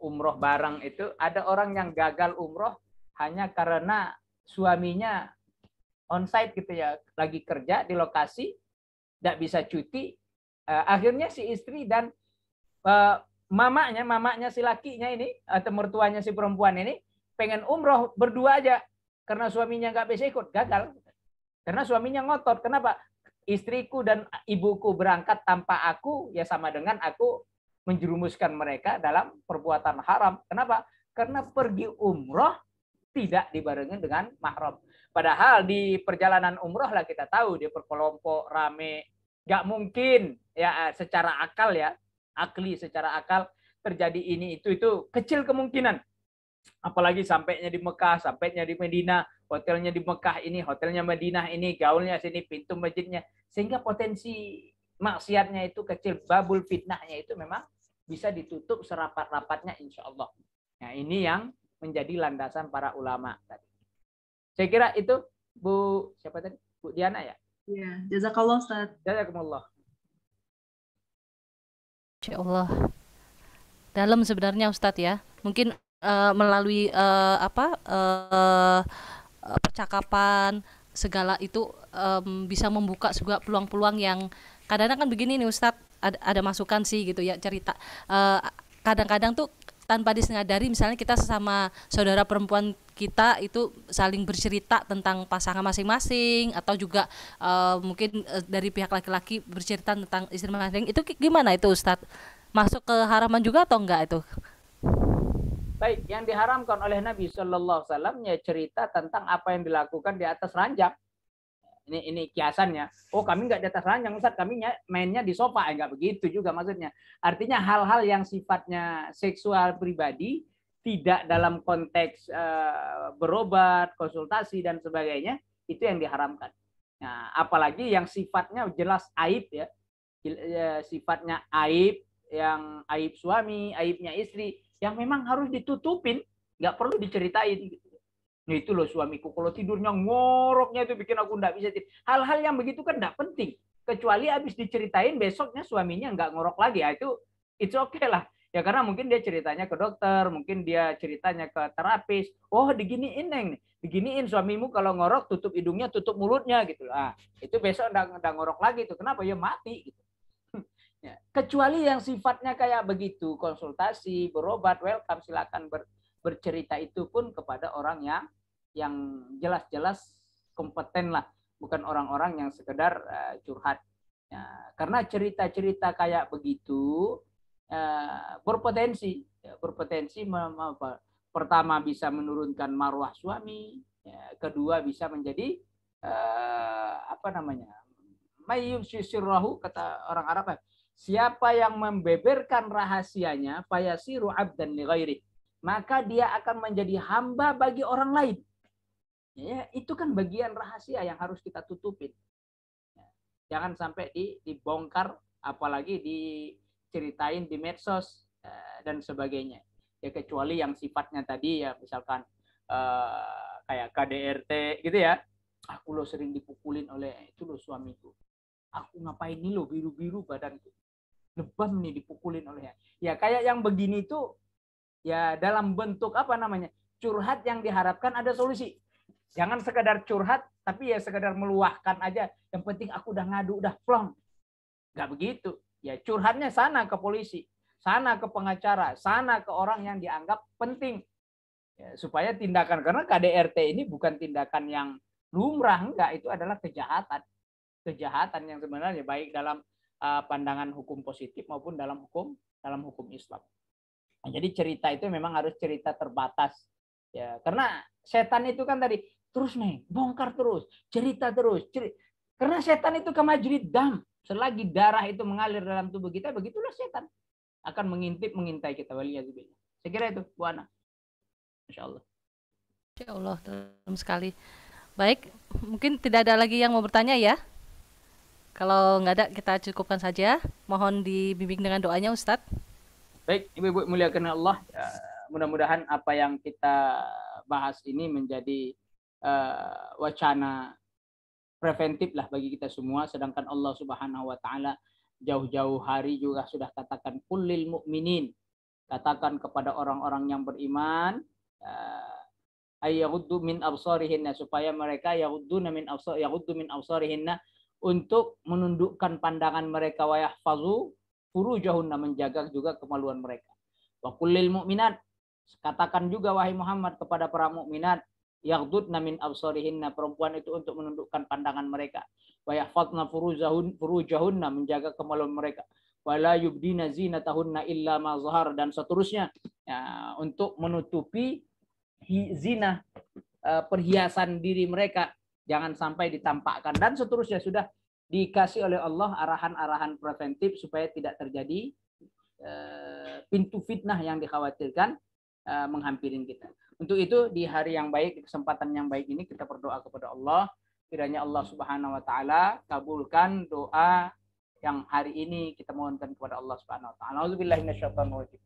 umroh bareng itu ada orang yang gagal umroh hanya karena suaminya onsite gitu ya lagi kerja di lokasi nggak bisa cuti eh, akhirnya si istri dan eh, mamanya, mamanya si lakinya ini atau mertuanya si perempuan ini pengen umroh berdua aja karena suaminya nggak bisa ikut gagal karena suaminya ngotot kenapa istriku dan ibuku berangkat tanpa aku ya sama dengan aku menjerumuskan mereka dalam perbuatan haram kenapa karena pergi umroh tidak dibarengin dengan mahram padahal di perjalanan umroh lah kita tahu dia berkelompok rame nggak mungkin ya secara akal ya akli secara akal terjadi ini itu itu kecil kemungkinan apalagi sampainya di Mekah, sampainya di Medina, hotelnya di Mekah ini, hotelnya Medina ini, gaulnya sini, pintu masjidnya, sehingga potensi maksiatnya itu kecil, babul fitnahnya itu memang bisa ditutup serapat-rapatnya insya Allah. Nah ini yang menjadi landasan para ulama tadi. Saya kira itu Bu siapa tadi? Bu Diana ya? ya jazakallah Ustaz. Jazakumullah. Masya Allah dalam sebenarnya Ustadz ya mungkin uh, melalui uh, apa uh, percakapan segala itu um, bisa membuka sebuah peluang-peluang yang kadang-kadang kan begini nih Ustadz ada, ada masukan sih gitu ya cerita kadang-kadang uh, kadang -kadang tuh tanpa disengadari misalnya kita sesama saudara perempuan kita itu saling bercerita tentang pasangan masing-masing atau juga uh, mungkin uh, dari pihak laki-laki bercerita tentang istri masing-masing itu gimana itu Ustadz? Masuk ke haraman juga atau enggak itu? Baik, yang diharamkan oleh Nabi Shallallahu Alaihi Wasallam cerita tentang apa yang dilakukan di atas ranjang ini ini kiasannya oh kami nggak di atas ranjang Ustaz kami mainnya di sofa enggak eh, begitu juga maksudnya artinya hal-hal yang sifatnya seksual pribadi tidak dalam konteks eh, berobat konsultasi dan sebagainya itu yang diharamkan nah apalagi yang sifatnya jelas aib ya. ya sifatnya aib yang aib suami aibnya istri yang memang harus ditutupin nggak perlu diceritain Nah itu loh suamiku kalau tidurnya ngoroknya itu bikin aku enggak bisa tidur. Hal-hal yang begitu kan enggak penting. Kecuali habis diceritain besoknya suaminya nggak ngorok lagi. Ya, itu it's okay lah. Ya karena mungkin dia ceritanya ke dokter, mungkin dia ceritanya ke terapis. Oh diginiin neng, diginiin suamimu kalau ngorok tutup hidungnya, tutup mulutnya gitu. Ah itu besok enggak, enggak ngorok lagi itu Kenapa ya mati? Gitu. Ya, kecuali yang sifatnya kayak begitu, konsultasi, berobat, welcome, silakan ber, bercerita itu pun kepada orang yang yang jelas-jelas kompeten lah, bukan orang-orang yang sekedar uh, curhat. Ya, karena cerita-cerita kayak begitu uh, berpotensi, ya, berpotensi pertama bisa menurunkan marwah suami, ya, kedua bisa menjadi uh, apa namanya mayyum kata orang Arab siapa yang membeberkan rahasianya fayasiru abdan li maka dia akan menjadi hamba bagi orang lain. Ya, itu kan bagian rahasia yang harus kita tutupin. Ya, jangan sampai di, dibongkar, apalagi diceritain di medsos ya, dan sebagainya. Ya kecuali yang sifatnya tadi ya misalkan uh, kayak KDRT gitu ya. Aku lo sering dipukulin oleh itu lo suamiku. Aku ngapain nih lo biru-biru badanku. Lebam nih dipukulin olehnya. Ya kayak yang begini tuh ya dalam bentuk apa namanya curhat yang diharapkan ada solusi jangan sekadar curhat tapi ya sekadar meluahkan aja yang penting aku udah ngadu udah plong nggak begitu ya curhatnya sana ke polisi sana ke pengacara sana ke orang yang dianggap penting ya, supaya tindakan karena KDRT ini bukan tindakan yang lumrah enggak itu adalah kejahatan kejahatan yang sebenarnya baik dalam eh, pandangan hukum positif maupun dalam hukum dalam hukum Islam Nah, jadi cerita itu memang harus cerita terbatas. Ya, karena setan itu kan tadi terus nih, bongkar terus, cerita terus. Karena setan itu kemajurit dam. Selagi darah itu mengalir dalam tubuh kita, begitulah setan akan mengintip, mengintai kita. Waliyazubillah. Saya kira itu, Bu Ana. Insya Allah. Insya Allah, dalam sekali. Baik, mungkin tidak ada lagi yang mau bertanya ya. Kalau nggak ada, kita cukupkan saja. Mohon dibimbing dengan doanya, Ustadz. Baik, Ibu-ibu muliakan Allah. Ya, mudah-mudahan apa yang kita bahas ini menjadi eh, wacana preventif lah bagi kita semua sedangkan Allah Subhanahu wa taala jauh-jauh hari juga sudah katakan kulil mukminin katakan kepada orang-orang yang beriman uh, ya, ayyuddu min absarihinna supaya mereka yahudduna min absar yahuddu min absarihinna untuk menundukkan pandangan mereka wayahfazu furujahunna menjaga juga kemaluan mereka. Wa kullil mu'minat katakan juga wahai Muhammad kepada para mukminat yaghdudna min absarihinna perempuan itu untuk menundukkan pandangan mereka. Wa yahfadna furujahun furujahunna menjaga kemaluan mereka. la yubdina zinatahunna illa ma zahar dan seterusnya ya, untuk menutupi zina eh, perhiasan diri mereka jangan sampai ditampakkan dan seterusnya sudah dikasih oleh Allah arahan-arahan preventif supaya tidak terjadi eh, pintu fitnah yang dikhawatirkan eh, menghampirin kita. Untuk itu di hari yang baik, di kesempatan yang baik ini kita berdoa kepada Allah kiranya Allah Subhanahu wa taala kabulkan doa yang hari ini kita mohonkan kepada Allah Subhanahu wa taala. Alhamdulillahirrahmanirrahim. minasyaitonir rajim.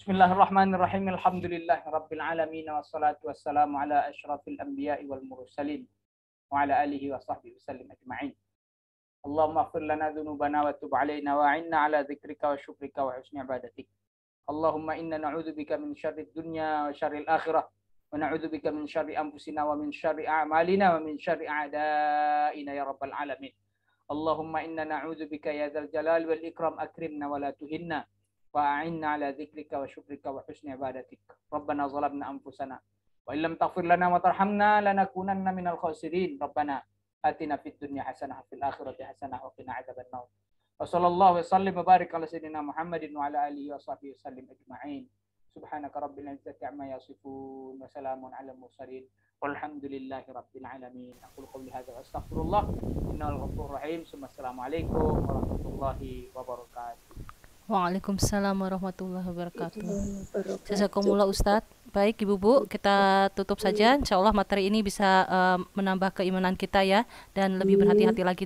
Bismillahirrahmanirrahim. Alhamdulillahirabbil alamin wassalatu wassalamu ala ashrafil anbiya'i wal mursalin. وعلى آله وصحبه وسلم أجمعين اللهم اغفر لنا ذنوبنا وتب علينا وعنا على ذكرك وشكرك وحسن عبادتك اللهم إنا نعوذ بك من شر الدنيا وشر الآخرة ونعوذ بك من شر أنفسنا ومن شر أعمالنا ومن شر أعدائنا يا رب العالمين اللهم إنا نعوذ بك يا ذا الجلال والإكرام أكرمنا ولا تهنا وأعنا على ذكرك وشكرك وحسن عبادتك ربنا ظلمنا أنفسنا وإن لم تغفر لنا وترحمنا لنكونن من الخاسرين ربنا آتنا في الدنيا حسنة وفي الآخرة حسنة وقنا عذاب النار وصلى الله وسلم وبارك على سيدنا محمد وعلى آله وصحبه وسلم أجمعين سبحانك رب العزة عما يصفون وسلام على المرسلين والحمد لله رب العالمين أقول قولي هذا وأستغفر الله إنه الغفور الرحيم ثم السلام عليكم ورحمة الله وبركاته Waalaikumsalam warahmatullahi wabarakatuh. Jazakumullah Ustadz. Baik Ibu Bu, kita tutup saja. Insya Allah materi ini bisa uh, menambah keimanan kita ya dan lebih berhati-hati lagi.